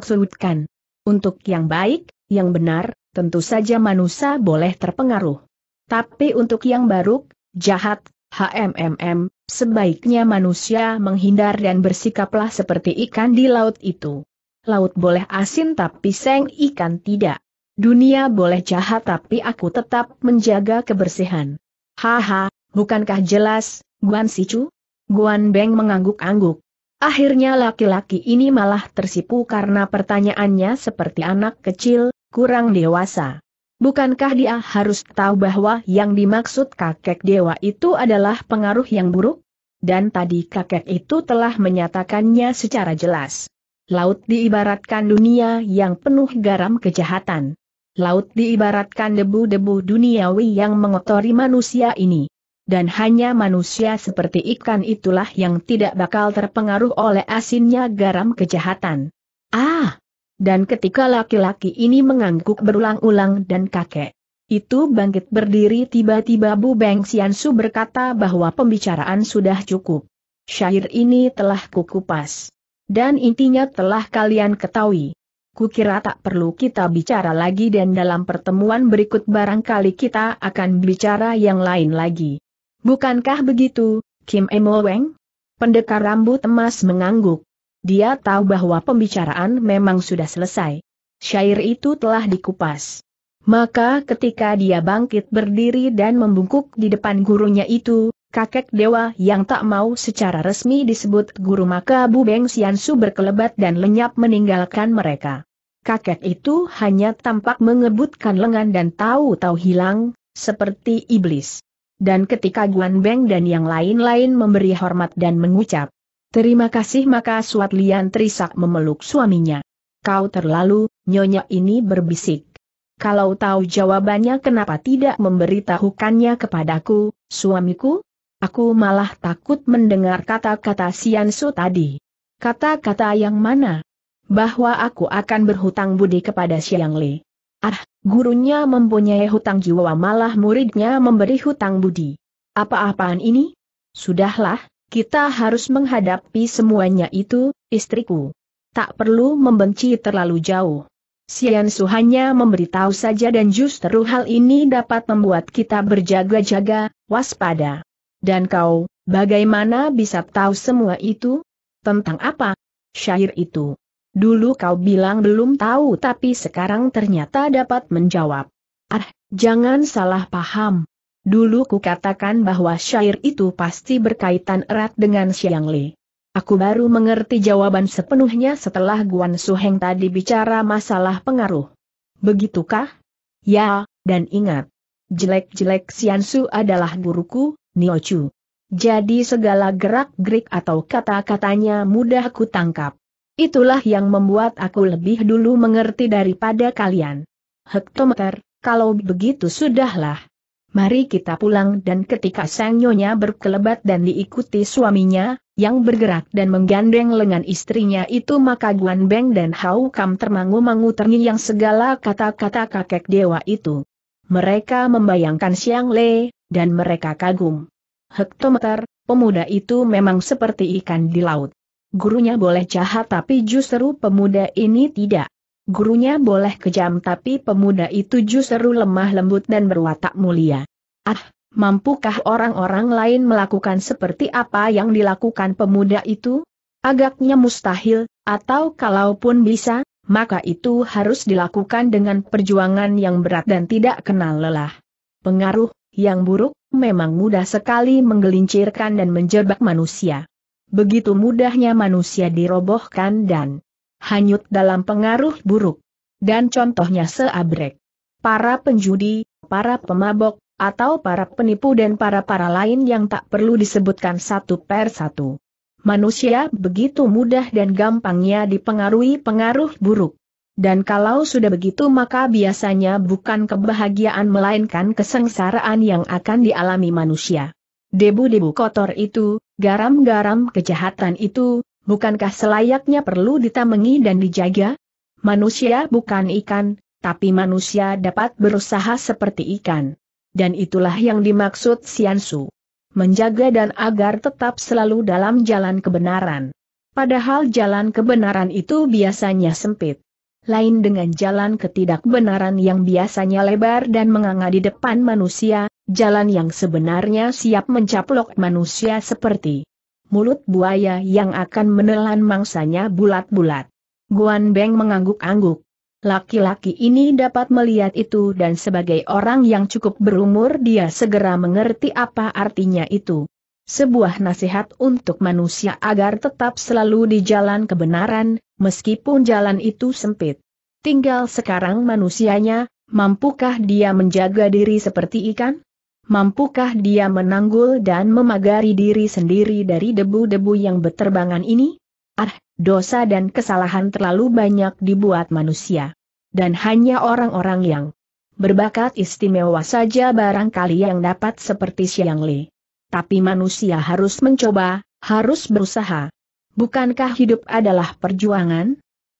Speaker 1: Untuk yang baik, yang benar, tentu saja manusia boleh terpengaruh. Tapi untuk yang baruk, jahat, HMMM, sebaiknya manusia menghindar dan bersikaplah seperti ikan di laut itu. Laut boleh asin tapi seng ikan tidak. Dunia boleh jahat tapi aku tetap menjaga kebersihan. Haha, bukankah jelas, Guan Sicu? Guan Beng mengangguk-angguk. Akhirnya laki-laki ini malah tersipu karena pertanyaannya seperti anak kecil, kurang dewasa. Bukankah dia harus tahu bahwa yang dimaksud kakek dewa itu adalah pengaruh yang buruk? Dan tadi kakek itu telah menyatakannya secara jelas. Laut diibaratkan dunia yang penuh garam kejahatan. Laut diibaratkan debu-debu duniawi yang mengotori manusia ini dan hanya manusia seperti ikan itulah yang tidak bakal terpengaruh oleh asinnya garam kejahatan. Ah! Dan ketika laki-laki ini mengangguk berulang-ulang dan kakek itu bangkit berdiri tiba-tiba Bu Beng Xiansu berkata bahwa pembicaraan sudah cukup. Syair ini telah kukupas. Dan intinya telah kalian ketahui. Kukira tak perlu kita bicara lagi dan dalam pertemuan berikut barangkali kita akan bicara yang lain lagi. Bukankah begitu, Kim Emo Weng? Pendekar rambut emas mengangguk. Dia tahu bahwa pembicaraan memang sudah selesai. Syair itu telah dikupas. Maka ketika dia bangkit berdiri dan membungkuk di depan gurunya itu, kakek dewa yang tak mau secara resmi disebut guru maka Bu Beng Siansu berkelebat dan lenyap meninggalkan mereka. Kakek itu hanya tampak mengebutkan lengan dan tahu-tahu hilang, seperti iblis dan ketika Guan Beng dan yang lain-lain memberi hormat dan mengucap, Terima kasih maka Suat Lian terisak memeluk suaminya. Kau terlalu, nyonya ini berbisik. Kalau tahu jawabannya kenapa tidak memberitahukannya kepadaku, suamiku? Aku malah takut mendengar kata-kata Sian Su tadi. Kata-kata yang mana? Bahwa aku akan berhutang budi kepada Siang Li. Ah, Gurunya mempunyai hutang jiwa malah muridnya memberi hutang budi. Apa-apaan ini? Sudahlah, kita harus menghadapi semuanya itu, istriku. Tak perlu membenci terlalu jauh. Sian Su hanya memberitahu saja dan justru hal ini dapat membuat kita berjaga-jaga, waspada. Dan kau, bagaimana bisa tahu semua itu? Tentang apa? Syair itu. Dulu kau bilang belum tahu tapi sekarang ternyata dapat menjawab. Ah, jangan salah paham. Dulu ku katakan bahwa syair itu pasti berkaitan erat dengan Xiang Li. Aku baru mengerti jawaban sepenuhnya setelah Guan Suheng tadi bicara masalah pengaruh. Begitukah? Ya, dan ingat. Jelek-jelek Xian Su adalah guruku, Nio Chu. Jadi segala gerak-gerik atau kata-katanya mudah ku tangkap. Itulah yang membuat aku lebih dulu mengerti daripada kalian. Hektometer, kalau begitu sudahlah. Mari kita pulang dan ketika sang nyonya berkelebat dan diikuti suaminya, yang bergerak dan menggandeng lengan istrinya itu maka Guan Beng dan Hau Kam termangu-mangu yang segala kata-kata kakek dewa itu. Mereka membayangkan Siang Le, dan mereka kagum. Hektometer, pemuda itu memang seperti ikan di laut. Gurunya boleh jahat tapi justru pemuda ini tidak. Gurunya boleh kejam tapi pemuda itu justru lemah lembut dan berwatak mulia. Ah, mampukah orang-orang lain melakukan seperti apa yang dilakukan pemuda itu? Agaknya mustahil, atau kalaupun bisa, maka itu harus dilakukan dengan perjuangan yang berat dan tidak kenal lelah. Pengaruh yang buruk memang mudah sekali menggelincirkan dan menjebak manusia. Begitu mudahnya manusia dirobohkan dan hanyut dalam pengaruh buruk. Dan contohnya seabrek. Para penjudi, para pemabok, atau para penipu dan para-para lain yang tak perlu disebutkan satu per satu. Manusia begitu mudah dan gampangnya dipengaruhi pengaruh buruk. Dan kalau sudah begitu maka biasanya bukan kebahagiaan melainkan kesengsaraan yang akan dialami manusia. Debu-debu kotor itu, garam-garam kejahatan itu, bukankah selayaknya perlu ditamengi dan dijaga? Manusia bukan ikan, tapi manusia dapat berusaha seperti ikan. Dan itulah yang dimaksud Siansu. Menjaga dan agar tetap selalu dalam jalan kebenaran. Padahal jalan kebenaran itu biasanya sempit. Lain dengan jalan ketidakbenaran yang biasanya lebar dan menganga di depan manusia, jalan yang sebenarnya siap mencaplok manusia seperti mulut buaya yang akan menelan mangsanya bulat-bulat. Guan Beng mengangguk-angguk. Laki-laki ini dapat melihat itu dan sebagai orang yang cukup berumur dia segera mengerti apa artinya itu. Sebuah nasihat untuk manusia agar tetap selalu di jalan kebenaran, meskipun jalan itu sempit. Tinggal sekarang manusianya, mampukah dia menjaga diri seperti ikan? Mampukah dia menanggul dan memagari diri sendiri dari debu-debu yang beterbangan ini? Ah, dosa dan kesalahan terlalu banyak dibuat manusia. Dan hanya orang-orang yang berbakat istimewa saja barangkali yang dapat seperti Siang Li. Tapi manusia harus mencoba, harus berusaha. Bukankah hidup adalah perjuangan?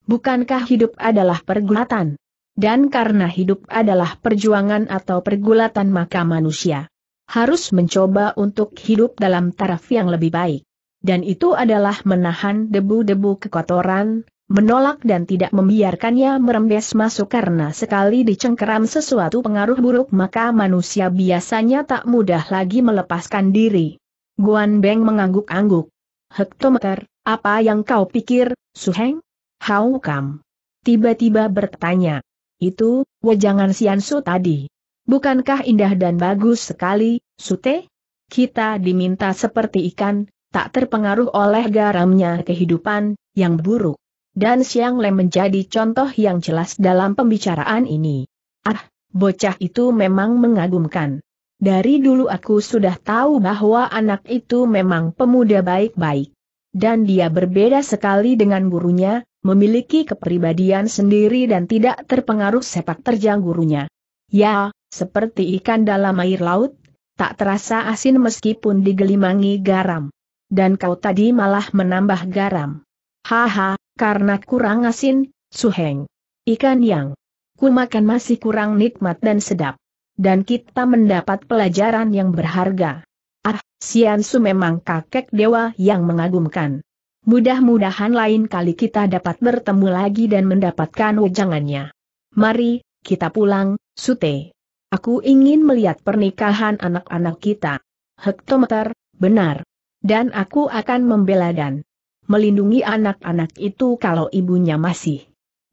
Speaker 1: Bukankah hidup adalah pergulatan? Dan karena hidup adalah perjuangan atau pergulatan maka manusia harus mencoba untuk hidup dalam taraf yang lebih baik. Dan itu adalah menahan debu-debu kekotoran, menolak dan tidak membiarkannya merembes masuk karena sekali dicengkeram sesuatu pengaruh buruk maka manusia biasanya tak mudah lagi melepaskan diri. Guan Beng mengangguk-angguk. Hektometer, apa yang kau pikir, Suheng? How Kam. Tiba-tiba bertanya itu, wejangan Siansu tadi. Bukankah indah dan bagus sekali, Sute? Kita diminta seperti ikan, tak terpengaruh oleh garamnya kehidupan, yang buruk. Dan siang Le menjadi contoh yang jelas dalam pembicaraan ini. Ah, bocah itu memang mengagumkan. Dari dulu aku sudah tahu bahwa anak itu memang pemuda baik-baik. Dan dia berbeda sekali dengan gurunya, memiliki kepribadian sendiri dan tidak terpengaruh sepak terjang gurunya. Ya, seperti ikan dalam air laut, tak terasa asin meskipun digelimangi garam. Dan kau tadi malah menambah garam. Haha, karena kurang asin, suheng. Ikan yang ku makan masih kurang nikmat dan sedap. Dan kita mendapat pelajaran yang berharga. Ah, Su memang kakek dewa yang mengagumkan. Mudah-mudahan lain kali kita dapat bertemu lagi dan mendapatkan wejangannya. Mari, kita pulang, Sute. Aku ingin melihat pernikahan anak-anak kita. Hektometer, benar. Dan aku akan membela dan melindungi anak-anak itu kalau ibunya masih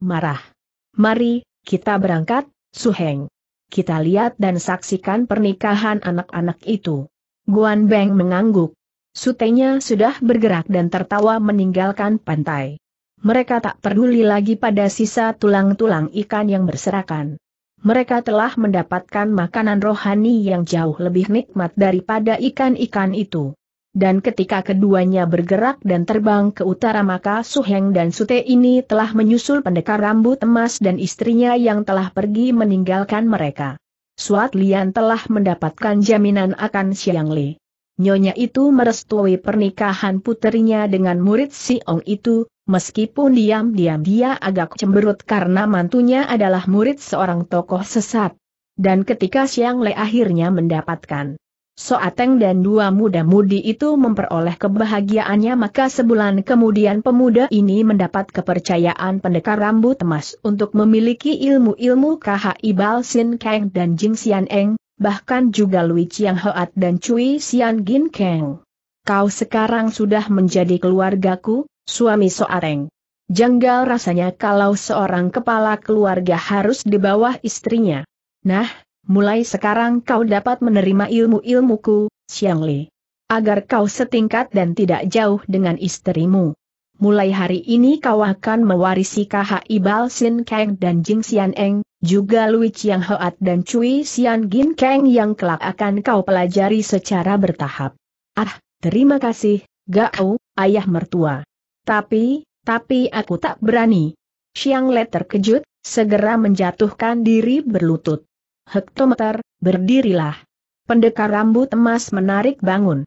Speaker 1: marah. Mari, kita berangkat, Suheng. Kita lihat dan saksikan pernikahan anak-anak itu. Guan Beng mengangguk. Sutenya sudah bergerak dan tertawa meninggalkan pantai. Mereka tak peduli lagi pada sisa tulang-tulang ikan yang berserakan. Mereka telah mendapatkan makanan rohani yang jauh lebih nikmat daripada ikan-ikan itu. Dan ketika keduanya bergerak dan terbang ke utara maka Suheng dan Sute ini telah menyusul pendekar rambut emas dan istrinya yang telah pergi meninggalkan mereka. Suat Lian telah mendapatkan jaminan akan Xiang Li. Nyonya itu merestui pernikahan puterinya dengan murid Si Ong itu, meskipun diam-diam dia agak cemberut karena mantunya adalah murid seorang tokoh sesat. Dan ketika Siang Le akhirnya mendapatkan Soateng dan dua muda-mudi itu memperoleh kebahagiaannya maka sebulan kemudian pemuda ini mendapat kepercayaan pendekar rambut emas untuk memiliki ilmu-ilmu KHI Balsin Kang dan Jing Xian Eng, bahkan juga Lui Chiang Hoat dan Cui Xian Gin Keng. Kau sekarang sudah menjadi keluargaku, suami Soareng. Janggal rasanya kalau seorang kepala keluarga harus di bawah istrinya. Nah, mulai sekarang kau dapat menerima ilmu-ilmuku, Xiang Li. Agar kau setingkat dan tidak jauh dengan istrimu. Mulai hari ini kau akan mewarisi KHI Sin Kang dan Jing Xian Eng, juga Lui Chiang Hoat dan Cui Xian Gin Kang yang kelak akan kau pelajari secara bertahap. Ah, terima kasih, Gao, ayah mertua. Tapi, tapi aku tak berani. Xiang Le terkejut, segera menjatuhkan diri berlutut. Hektometer, berdirilah. Pendekar rambut emas menarik bangun.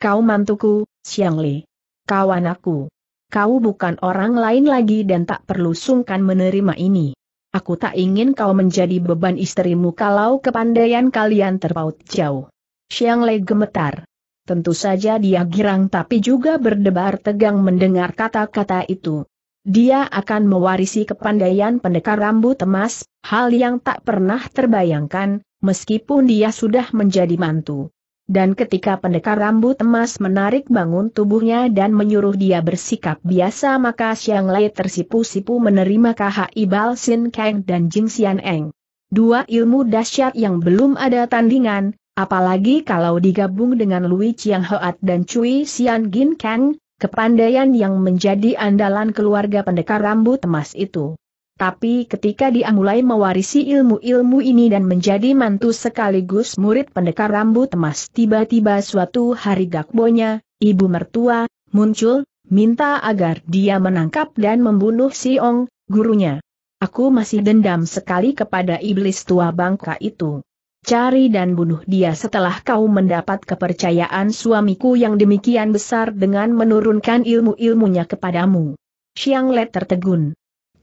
Speaker 1: Kau mantuku, Xiang Le. Kawan aku. Kau bukan orang lain lagi dan tak perlu sungkan menerima ini. Aku tak ingin kau menjadi beban istrimu kalau kepandaian kalian terpaut jauh. Xiang Lei gemetar. Tentu saja dia girang tapi juga berdebar tegang mendengar kata-kata itu. Dia akan mewarisi kepandaian pendekar rambut emas, hal yang tak pernah terbayangkan, meskipun dia sudah menjadi mantu. Dan ketika pendekar rambut emas menarik bangun tubuhnya dan menyuruh dia bersikap biasa maka Siang Lei tersipu-sipu menerima KHI Ibal Sin Kang dan Jing Xian Eng. Dua ilmu dahsyat yang belum ada tandingan, apalagi kalau digabung dengan Lui Chiang Hoat dan Cui Xian Gin Kang, kepandaian yang menjadi andalan keluarga pendekar rambut emas itu. Tapi ketika dia mulai mewarisi ilmu-ilmu ini dan menjadi mantu sekaligus murid pendekar rambut emas tiba-tiba suatu hari gakbonya, ibu mertua, muncul, minta agar dia menangkap dan membunuh Siong, gurunya. Aku masih dendam sekali kepada iblis tua bangka itu. Cari dan bunuh dia setelah kau mendapat kepercayaan suamiku yang demikian besar dengan menurunkan ilmu-ilmunya kepadamu. Xiang Le tertegun.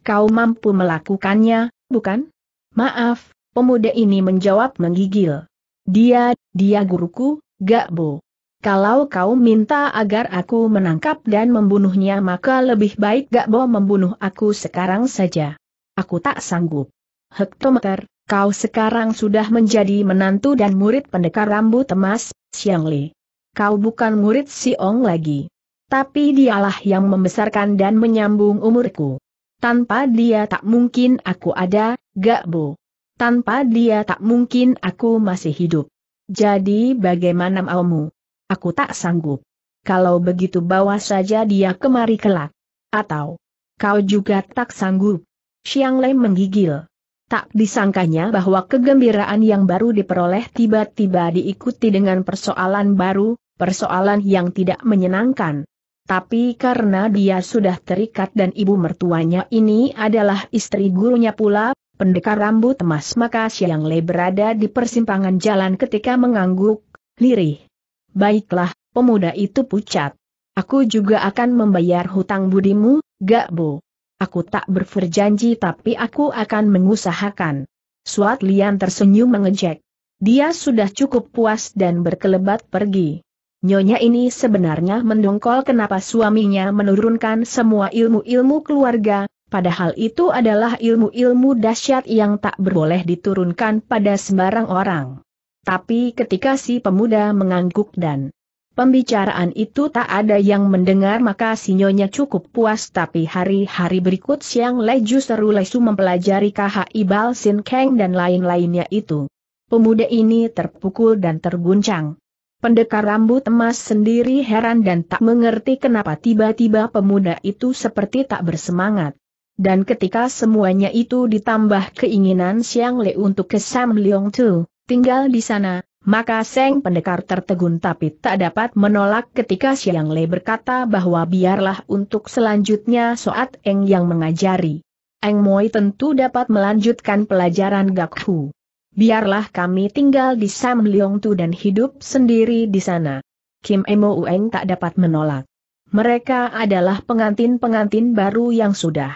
Speaker 1: Kau mampu melakukannya, bukan? Maaf, pemuda ini menjawab menggigil. Dia, dia guruku, gak bo. Kalau kau minta agar aku menangkap dan membunuhnya maka lebih baik gak bo membunuh aku sekarang saja. Aku tak sanggup. Hektometer, kau sekarang sudah menjadi menantu dan murid pendekar rambut emas, Xiang Li. Kau bukan murid Siong lagi. Tapi dialah yang membesarkan dan menyambung umurku. Tanpa dia tak mungkin aku ada, gak bo. Tanpa dia tak mungkin aku masih hidup. Jadi bagaimana maumu? Aku tak sanggup. Kalau begitu bawa saja dia kemari kelak. Atau, kau juga tak sanggup. Siang Lei menggigil. Tak disangkanya bahwa kegembiraan yang baru diperoleh tiba-tiba diikuti dengan persoalan baru, persoalan yang tidak menyenangkan tapi karena dia sudah terikat dan ibu mertuanya ini adalah istri gurunya pula, pendekar rambut emas maka Siang Le berada di persimpangan jalan ketika mengangguk, lirih. Baiklah, pemuda itu pucat. Aku juga akan membayar hutang budimu, gak bu? Aku tak berjanji tapi aku akan mengusahakan. Suat Lian tersenyum mengejek. Dia sudah cukup puas dan berkelebat pergi. Nyonya ini sebenarnya mendongkol kenapa suaminya menurunkan semua ilmu-ilmu keluarga, padahal itu adalah ilmu-ilmu dahsyat yang tak berboleh diturunkan pada sembarang orang. Tapi ketika si pemuda mengangguk dan pembicaraan itu tak ada yang mendengar maka si Nyonya cukup puas tapi hari-hari berikut siang Leju seru lesu mempelajari KHI Balsin Sin Kang dan lain-lainnya itu. Pemuda ini terpukul dan terguncang. Pendekar rambut emas sendiri heran dan tak mengerti kenapa tiba-tiba pemuda itu seperti tak bersemangat. Dan ketika semuanya itu ditambah keinginan Siang Le untuk ke Sam Leong Tu, tinggal di sana, maka Seng pendekar tertegun tapi tak dapat menolak ketika Siang Le berkata bahwa biarlah untuk selanjutnya Soat Eng yang mengajari. Eng Moi tentu dapat melanjutkan pelajaran Gak Hu biarlah kami tinggal di Sam Leong Tu dan hidup sendiri di sana. Kim Emo Ueng tak dapat menolak. Mereka adalah pengantin-pengantin baru yang sudah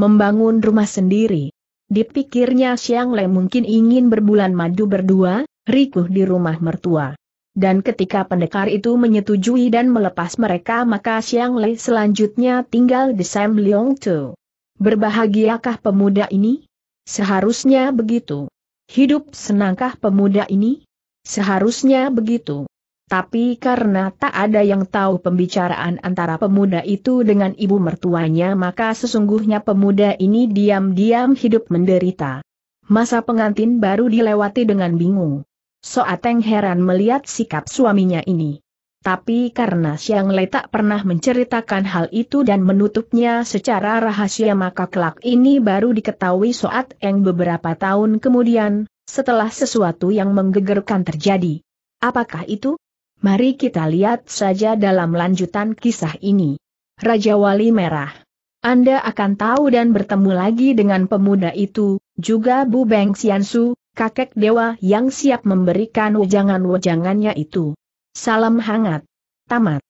Speaker 1: membangun rumah sendiri. Dipikirnya Siang Le mungkin ingin berbulan madu berdua, rikuh di rumah mertua. Dan ketika pendekar itu menyetujui dan melepas mereka maka Siang Le selanjutnya tinggal di Sam Leong Tu. Berbahagiakah pemuda ini? Seharusnya begitu. Hidup senangkah pemuda ini? Seharusnya begitu. Tapi karena tak ada yang tahu pembicaraan antara pemuda itu dengan ibu mertuanya maka sesungguhnya pemuda ini diam-diam hidup menderita. Masa pengantin baru dilewati dengan bingung. Soateng heran melihat sikap suaminya ini. Tapi karena Siang Le tak pernah menceritakan hal itu dan menutupnya secara rahasia maka kelak ini baru diketahui Soat yang beberapa tahun kemudian, setelah sesuatu yang menggegerkan terjadi. Apakah itu? Mari kita lihat saja dalam lanjutan kisah ini. Raja Wali Merah. Anda akan tahu dan bertemu lagi dengan pemuda itu, juga Bu Beng Siansu, kakek dewa yang siap memberikan wejangan-wejangannya itu. Salam hangat. Tamat.